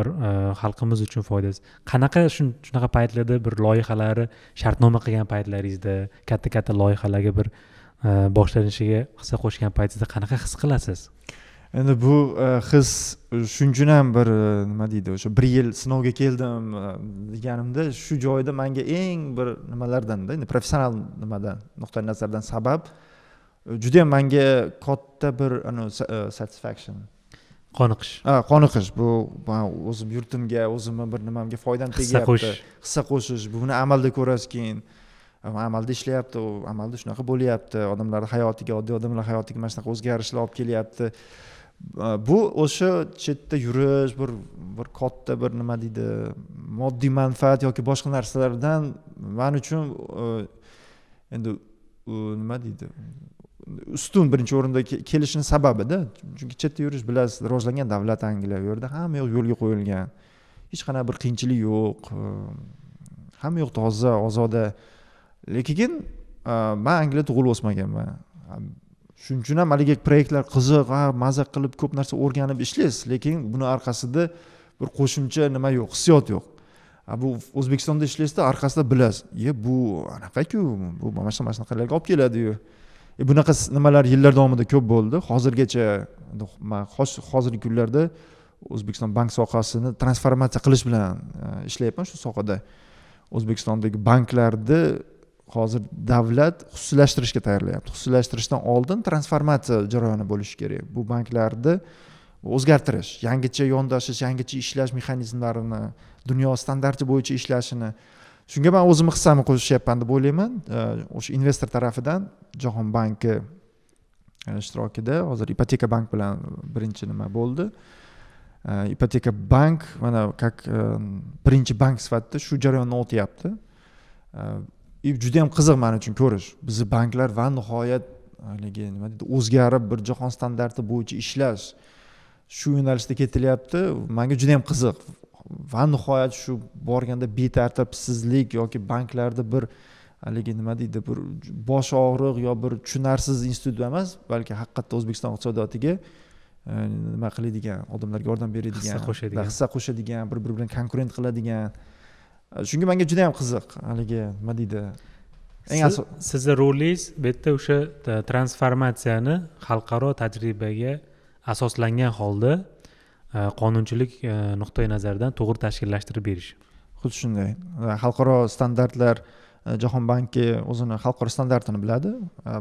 bir e, xalqimiz uchun foydasi qanaqa shunaqa paytlarda bir loyihalari shartnoma qilgan paytlaringizda katta katta loyihalarga bir e, boshlanishiga hissa qo'shgan paytingizda qanaqa his qilasiz endi bu e, his shunchun ham bir e, nima deydi o'sha bir yil sinovga keldim e, deganimda shu joyda manga eng bir nimalardanda endi professional nimadan nuqtai nazardan sabab yam manga katta bir satisfaction qoniqish ha qoniqish bu man o'zim yurtimga o'zimni bir nimamga foydam tegyapti hissa qo'shish buni amalda ko'rasiz keyin amalda ishlayapti u amalda shunaqa bo'lyapti odamlarni hayotiga oddiy odamlar hayotiga mana shunaqa o'zgarishlar olib kelyapti bu o'sha chetda yurish bir bir katta bir nima deydi moddiy manfaat yoki boshqa narsalardan man uchun endi nima deydi ustun birinchi o'rinda kelishini sababida chunki chetda yurish bilasiz rivojlangan davlat angliya u yerda hamma yoq yo'lga qo'yilgan hech qanaqa bir qiyinchilik yo'q hamma yoq toza ozoda lekin man angliyada tug'ilib o'smaganman shuning uchun ham haligi proyektlar qiziq ha maza qilib ko'p narsa o'rganib ishlaysiz lekin buni orqasida bir qo'shimcha nima yo'q hissiyot yo'q bu o'zbekistonda ishlaysizda orqasida bilasiz e bu anaqaku bu mana shu mana shunaqalarga olib keladiyu e bunaqa nimalar yillar davomida ko'p bo'ldi hozirgacha hozirgi kunlarda o'zbekiston bank sohasini transformatsiya qilish bilan e, ishlayapman shu sohada o'zbekistondagi banklarni hozir davlat xususiylashtirishga tayyorlayapti xususiylashtirishdan oldin transformatsiya jarayoni bo'lishi kerak bu banklarni o'zgartirish yangicha yondashish yangicha ishlash mexanizmlarini dunyo standarti bo'yicha ishlashini shunga man o'zimni hissamni qo'shishyapman deb o'ylayman o'sha investor tarafidan jahon banki e, ishtirokida hozir ipoteka bank bilan birinchi nima bo'ldi ipoteka bank mana как e, birinchi bank sifatida shu jarayondan o'tyapti и juda ham qiziq man uchun ko'rish bizni banklar va nihoyat haligi nima deydi o'zgarib bir jahon standarti bo'yicha ishlash shu yo'nalishda ketilyapti manga juda ham qiziq va nihoyat shu borganda betartibsizlik yoki banklarda bir haligi nima deydi bir bosh og'riq yo bir tushunarsiz institut emas balki haqiqatda o'zbekiston iqtisodiyotiga e, nima qiladigan odamlarga yordam beradigan hissa qo'shadigan hissa qo'shadigan bir biri bilan konkurent qiladigan shunga э, manga juda yam qiziq haligi nima deydi eng asos sizni rolingiz bu yerda o'sha e, transformatsiyani xalqaro tajribaga asoslangan holda e, qonunchilik e, nuqtai nazaridan to'g'ri tashkillashtirib berish xuddi shunday xalqaro standartlar jahon banki o'zini xalqaro standartini biladi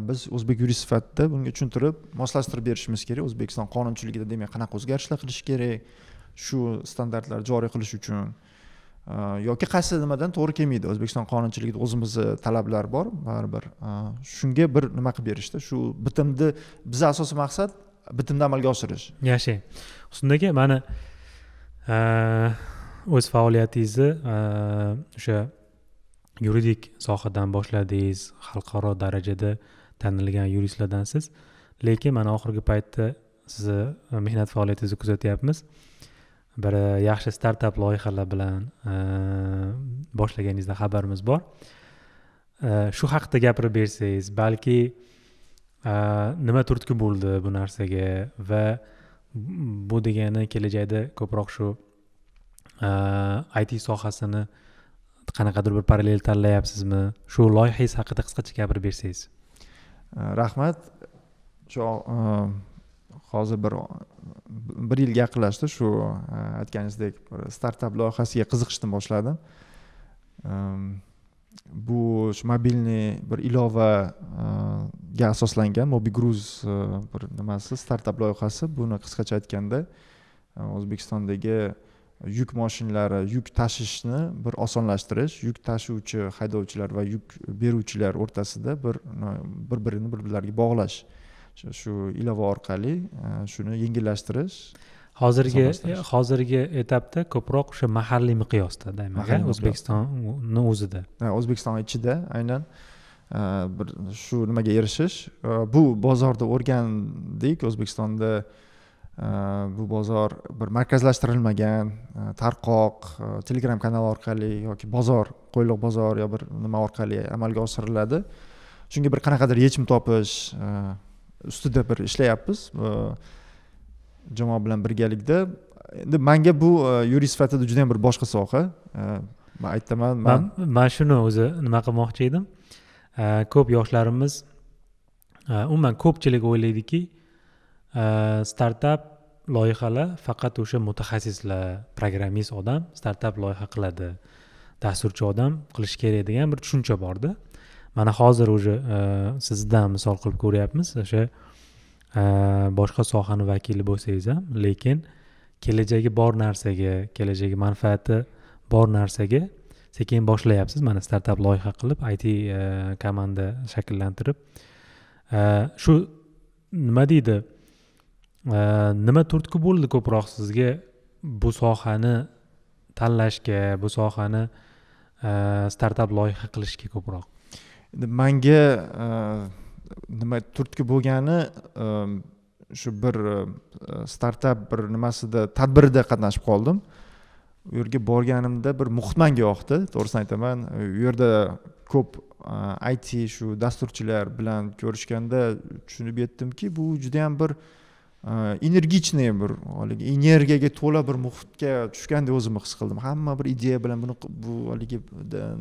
biz o'zbek yurist sifatida bunga tushuntirib moslashtirib berishimiz kerak o'zbekiston qonunchiligida demak qanaqa o'zgarishlar qilish kerak shu standartlar joriy qilish uchun Э, yoki qaysi nimadan to'g'ri kelmaydi o'zbekiston qonunchiligida o'zimizni talablar bor baribir e, shunga bir nima qilib berishda shu bitimni bizni asosiy maqsad bitimni amalga oshirish yaxshi husn aka mani e, o'z faoliyatingizni e, o'sha yuridik sohadan boshladingiz xalqaro darajada tanilgan yuristlardansiz lekin mana oxirgi paytda sizni mehnat faoliyatingizni kuzatyapmiz bir e, yaxshi startap loyihalar bilan e, boshlaganingizdan xabarimiz bor e, shu haqida gapirib bersangiz balki nima turtki bo'ldi bu narsaga va bu degani kelajakda ko'proq shu it sohasini qanaqadir bir parallel tanlayapsizmi shu loyihangiz haqida qisqacha gapirib bersangiz rahmat shu hozir bir bir yilga yaqinlashdi shu e, aytganingizdek bir startap loyihasiga qiziqishni boshladim bu shu mobilniy bir ilovaga asoslangan mobigruz e, bir nimasi startap loyihasi buni qisqacha aytganda e, o'zbekistondagi yuk mashinalari yuk tashishni bir osonlashtirish yuk tashuvchi haydovchilar va yuk beruvchilar o'rtasida bir bir birini bir birlariga bog'lash shu ilova orqali e, shuni yengillashtirish hozirgi hozirgi etapda ko'proq o'sha mahalliy miqyosda daymaga o'zbekistonni o'zida o'zbekiston ichida aynan e, bir shu nimaga erishish e, bu bozorda o'rgandik o'zbekistonda bu bozor bir markazlashtirilmagan tarqoq telegram kanal orqali yoki bozor qo'yliq bozor yo bir nima orqali amalga oshiriladi shunga bir qanaqadir yechim topish ustida bir ishlayapmiz e, jamoa bilan birgalikda endi manga bu e, yurist sifatida juda ham bir boshqa soha e, man aytaman man man shuni o'zi nima qilmoqchi edim ko'p yoshlarimiz umuman ko'pchilik o'ylaydiki startap loyihalar faqat o'sha mutaxassislar programmist odam startap loyiha qiladi dasturchi odam qilishi kerak degan bir tushuncha borda mana hozir уже э, sizdan misol qilib ko'ryapmiz o'sha э, boshqa sohani vakili bo'lsangiz ham lekin kelajagi bor narsaga kelajagi manfaati bor narsaga sekin boshlayapsiz mana startap loyiha qilib it э, komanda shakllantirib shu nima deydi nima turtki bo'ldi ko'proq sizga bu sohani tanlashga bu sohani startap loyiha qilishga ko'proq manga e, nima turtki bo'lgani e, shu bir e, startap bir nimasida tadbirda qatnashib qoldim u yerga borganimda bir muhit manga yoqdi to'g'risini aytaman u yerda ko'p it shu dasturchilar bilan ko'rishganda tushunib yetdimki bu judayam bir uh, energичный bir haligi energiyaga to'la bir muhitga tushgandek o'zimni his qildim hamma bir ideya bilan buni bu haligi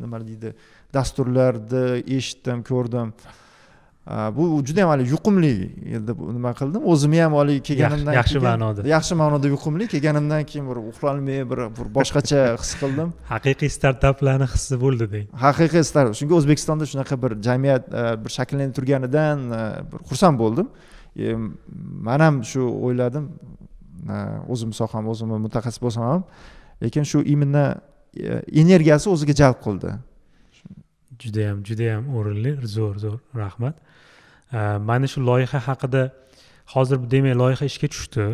nima deydi dasturlarni eshitdim ko'rdim bu juda yam haligi yuqumli deb nima qildim o'zimni ham haligi kelganimdan yaxshi ma'noda yaxshi ma'noda yuqumli kelganimdan keyin bir uxlolmay bir bir boshqacha his qildim haqiqiy startaplarni hissi bo'ldi deng haqiqiy start chunki o'zbekistonda shunaqa bir jamiyat bir shakllanib turganidan bir xursand bo'ldim E, man ham shu o'yladim o'zimni soham o'zimni mutaxassis bo'lsam ham lekin shu именно e, energiyasi o'ziga jalb qildi judayam judayam o'rinli zo'r zo'r rahmat e, mana shu loyiha haqida hozir demak loyiha ishga tushdi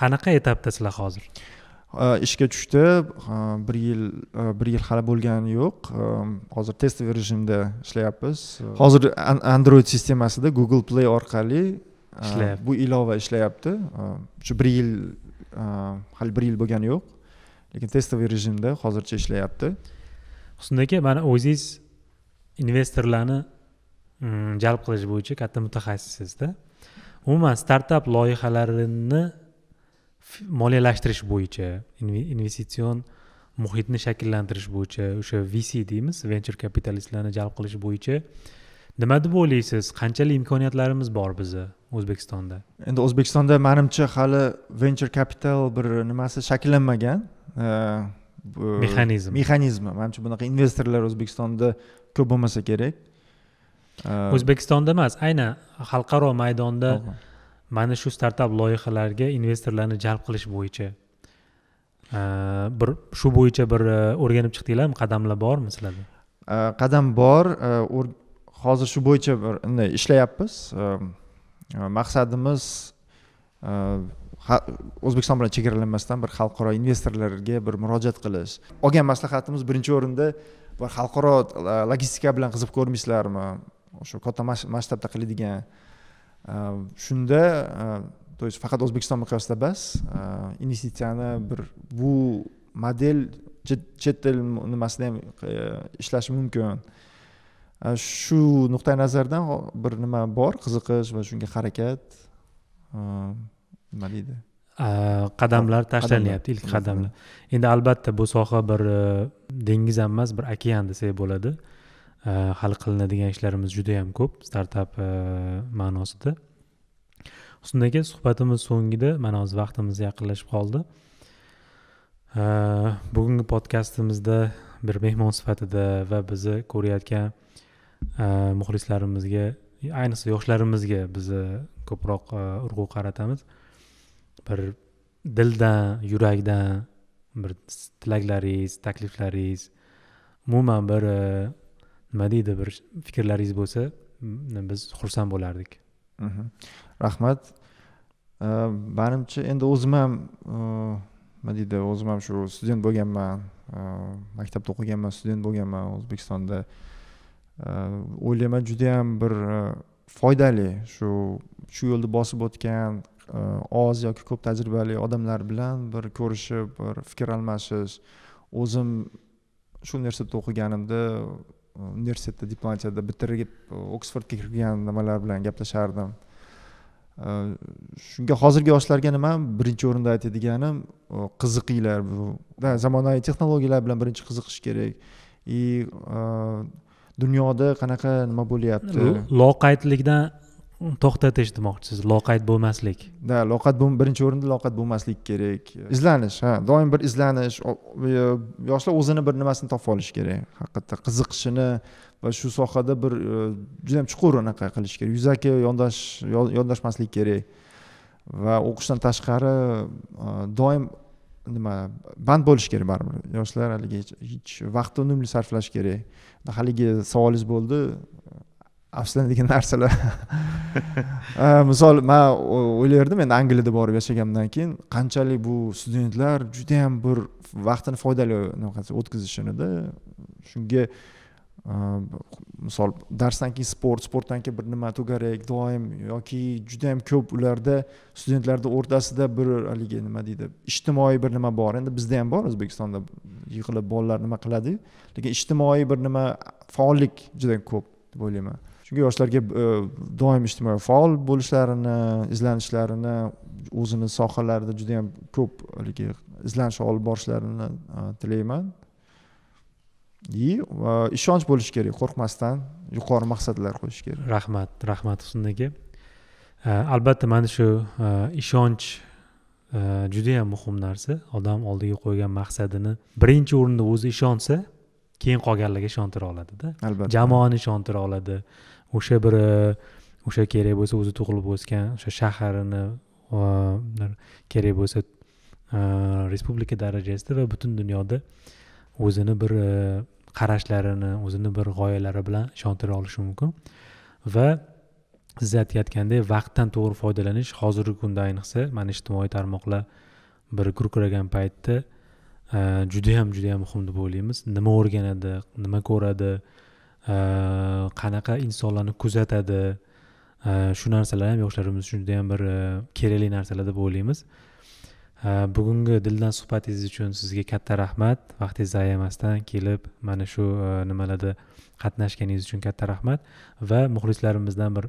qanaqa etapdasizlar hozir ishga tushdi bir yil bir yil hali bo'lgani yo'q hozir testовый rejimda ishlayapmiz hozir android sistemasida google play orqali bu ilova ishlayapti shu bir yil hali bir yil bo'lgani yo'q lekin testoviy rejimda hozircha ishlayapti husn aka mana o'zingiz investorlarni mm, jalb qilish bo'yicha katta mutaxassissizda umuman startap loyihalarini moliyalashtirish bo'yicha investitsion muhitni shakllantirish bo'yicha o'sha vc deymiz venture kapitalistlarni jalb qilish bo'yicha nima deb o'ylaysiz qanchalik imkoniyatlarimiz bor bizni o'zbekistonda endi o'zbekistonda manimcha hali venture capital bir nimasi shakllanmagan mexanizm mexanizmi manimcha bunaqa investorlar o'zbekistonda ko'p bo'lmasa kerak o'zbekistonda emas aynan xalqaro maydonda mana shu startap loyihalarga investorlarni jalb qilish bo'yicha bir shu bo'yicha bir e, o'rganib chiqdinglarmi qadamlar bormi sizlarda qadam bor hozir shu bo'yicha bir ishlayapmiz e, maqsadimiz e, o'zbekiston bilan chegaralanmasdan bir xalqaro investorlarga bir murojaat qilish olgan maslahatimiz birinchi o'rinda bir xalqaro e, logistika bilan qiziqib ko'rmaysizlarmi o'sha katta masshtabda qiladigan shunda то есть faqat o'zbekiston miqyosida emas investitsiyani bir bu model chet el nimasida ham ishlashi mumkin Э, shu nuqtai nazardan bir nima bor qiziqish va shunga harakat e, nima deydi qadamlar tashlanyapti ilk qadamlar endi albatta bu soha bir e, dengiz ham emas bir okean desak bo'ladi e, hal qilinadigan ishlarimiz juda yam ko'p startap ma'nosida husn aka suhbatimiz so'ngida mana hozir vaqtimiz yaqinlashib qoldi bugungi podkastimizda bir mehmon sifatida va bizni ko'rayotgan Э, muxlislarimizga ayniqsa yoshlarimizga biz ko'proq e, urg'u qaratamiz bir dildan yurakdan bir tilaklaringiz takliflaringiz umuman bir e, nima deydi bir fikrlaringiz bo'lsa biz xursand bo'lardik mhm. rahmat e, manimcha endi o'zim ham nima deydi o'zim ham shu student bo'lganman maktabda o'qiganman student bo'lganman o'zbekistonda uh, Э, o'ylayman juda yam bir e, foydali shu shu yo'lni bosib o'tgan e, oz yoki ko'p tajribali odamlar bilan bir ko'rishib bir fikr almashish o'zim shu universitetda o'qiganimda e, universitetda diplomatiyada bitirib oksfordga kirgan nimalar bilan gaplashardim shunga hozirgi yoshlarga nima birinchi o'rinda aytadiganim qiziqinglar bu zamonaviy texnologiyalar bilan birinchi qiziqish kerak и dunyoda qanaqa nima bo'lyapti loqaydlikdan to'xtatish demoqchisiz loqayd bo'lmaslik да loqayd birinchi o'rinda loqayd bo'lmaslik kerak izlanish ha doim bir izlanish yoshlar o'zini bir nimasini topib olishi kerak haqiqatda qiziqishini va shu sohada bir e, juda ham chuqur anaqa qilish kerak yuzaki yondash yondashmaslik kerak va o'qishdan tashqari e, doim nima band bo'lishi kerak baribir yoshlar haligi hech vaqtni unumli sarflash kerak haligi savolingiz bo'ldi afsuslanadigan (laughs) narsalar (laughs) misol man o'ylardim endi angliyada borib yashagandan keyin qanchalik bu studentlar judayam bir vaqtini foydali o'tkazishinida shunga misol darsdan keyin sport sportdan keyin bir nima to'garak doim yoki juda yam ko'p ularda studentlarni o'rtasida bir haligi nima deydi ijtimoiy bir nima bor endi bizda ham bor o'zbekistonda yig'ilib bolalar nima qiladiyu lekin ijtimoiy bir nima faollik juda ko'p deb o'ylayman chunki yoshlarga э, doim ijtimoiy faol bo'lishlarini izlanishlarini o'zini sohalarida juda yam ko'p haligi izlanish olib borishlarini tilayman и ishonch bo'lishi kerak qo'rqmasdan yuqori maqsadlar qo'yish kerak rahmat rahmat husn aka albatta mana shu e, ishonch e, judayam muhim narsa odam oldiga qo'ygan maqsadini birinchi o'rinda o'zi ishonsa keyin qolganlarga ishontira oladida albatta jamoani ishontira oladi o'sha biri o'sha kerak bo'lsa o'zi tug'ilib o'sgan o'sha shaharini kerak bo'lsa e, respublika darajasida va butun dunyoda o'zini bir e, qarashlarini o'zini bir g'oyalari bilan ishontira olishi mumkin va siz aytayotgandek vaqtdan to'g'ri foydalanish hozirgi kunda ayniqsa mana ijtimoiy tarmoqlar bir gurkiragan paytda e, judayam judayam muhim deb o'ylaymiz nima o'rganadi nima ko'radi e, qanaqa insonlarni kuzatadi shu narsalar ham yoshlarimiz uchun judayam bir kerakli narsalar deb o'ylaymiz Э, bugungi dildan suhbatingiz uchun sizga katta rahmat vaqtingizni ayamasdan kelib mana shu e, nimalarda qatnashganingiz uchun katta rahmat va muxlislarimizdan bir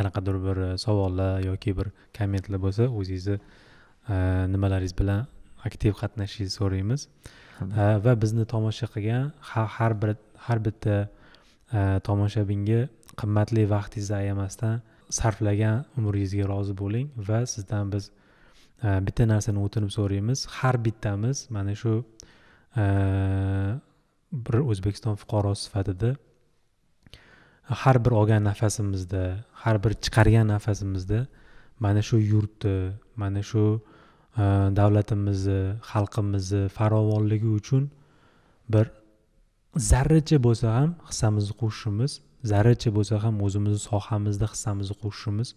qanaqadir bir e, savollar yoki bir kommentlar bo'lsa o'zingizni e, nimalaringiz bilan aktiv qatnashishingizni so'raymiz va bizni tomosha qilgan har bir har bitta tomoshabinga qimmatli vaqtingizni ayamasdan sarflagan umringizga rozi bo'ling va sizdan biz bitta narsani o'tinib so'raymiz har bittamiz mana shu bir o'zbekiston fuqarosi sifatida har bir olgan nafasimizda har bir chiqargan nafasimizda mana shu yurtni mana shu davlatimizni xalqimizni farovonligi uchun bir zarracha bo'lsa ham hissamizni qo'shishimiz zarracha bo'lsa ham o'zimizni sohamizda hissamizni qo'shishimiz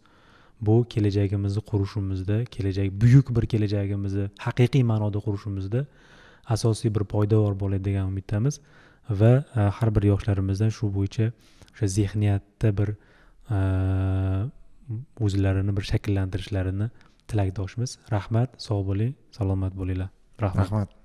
bu kelajagimizni qurishimizda kelajak buyuk bir kelajagimizni haqiqiy ma'noda qurishimizda asosiy bir poydevor bo'ladi degan umiddamiz va e, har bir yoshlarimizdan shu bo'yicha o'sha zehniyatda bir e, o'zlarini bir shakllantirishlarini tilakdoshmiz rahmat sog' bo'ling salomat bo'linglar rahmat rahmat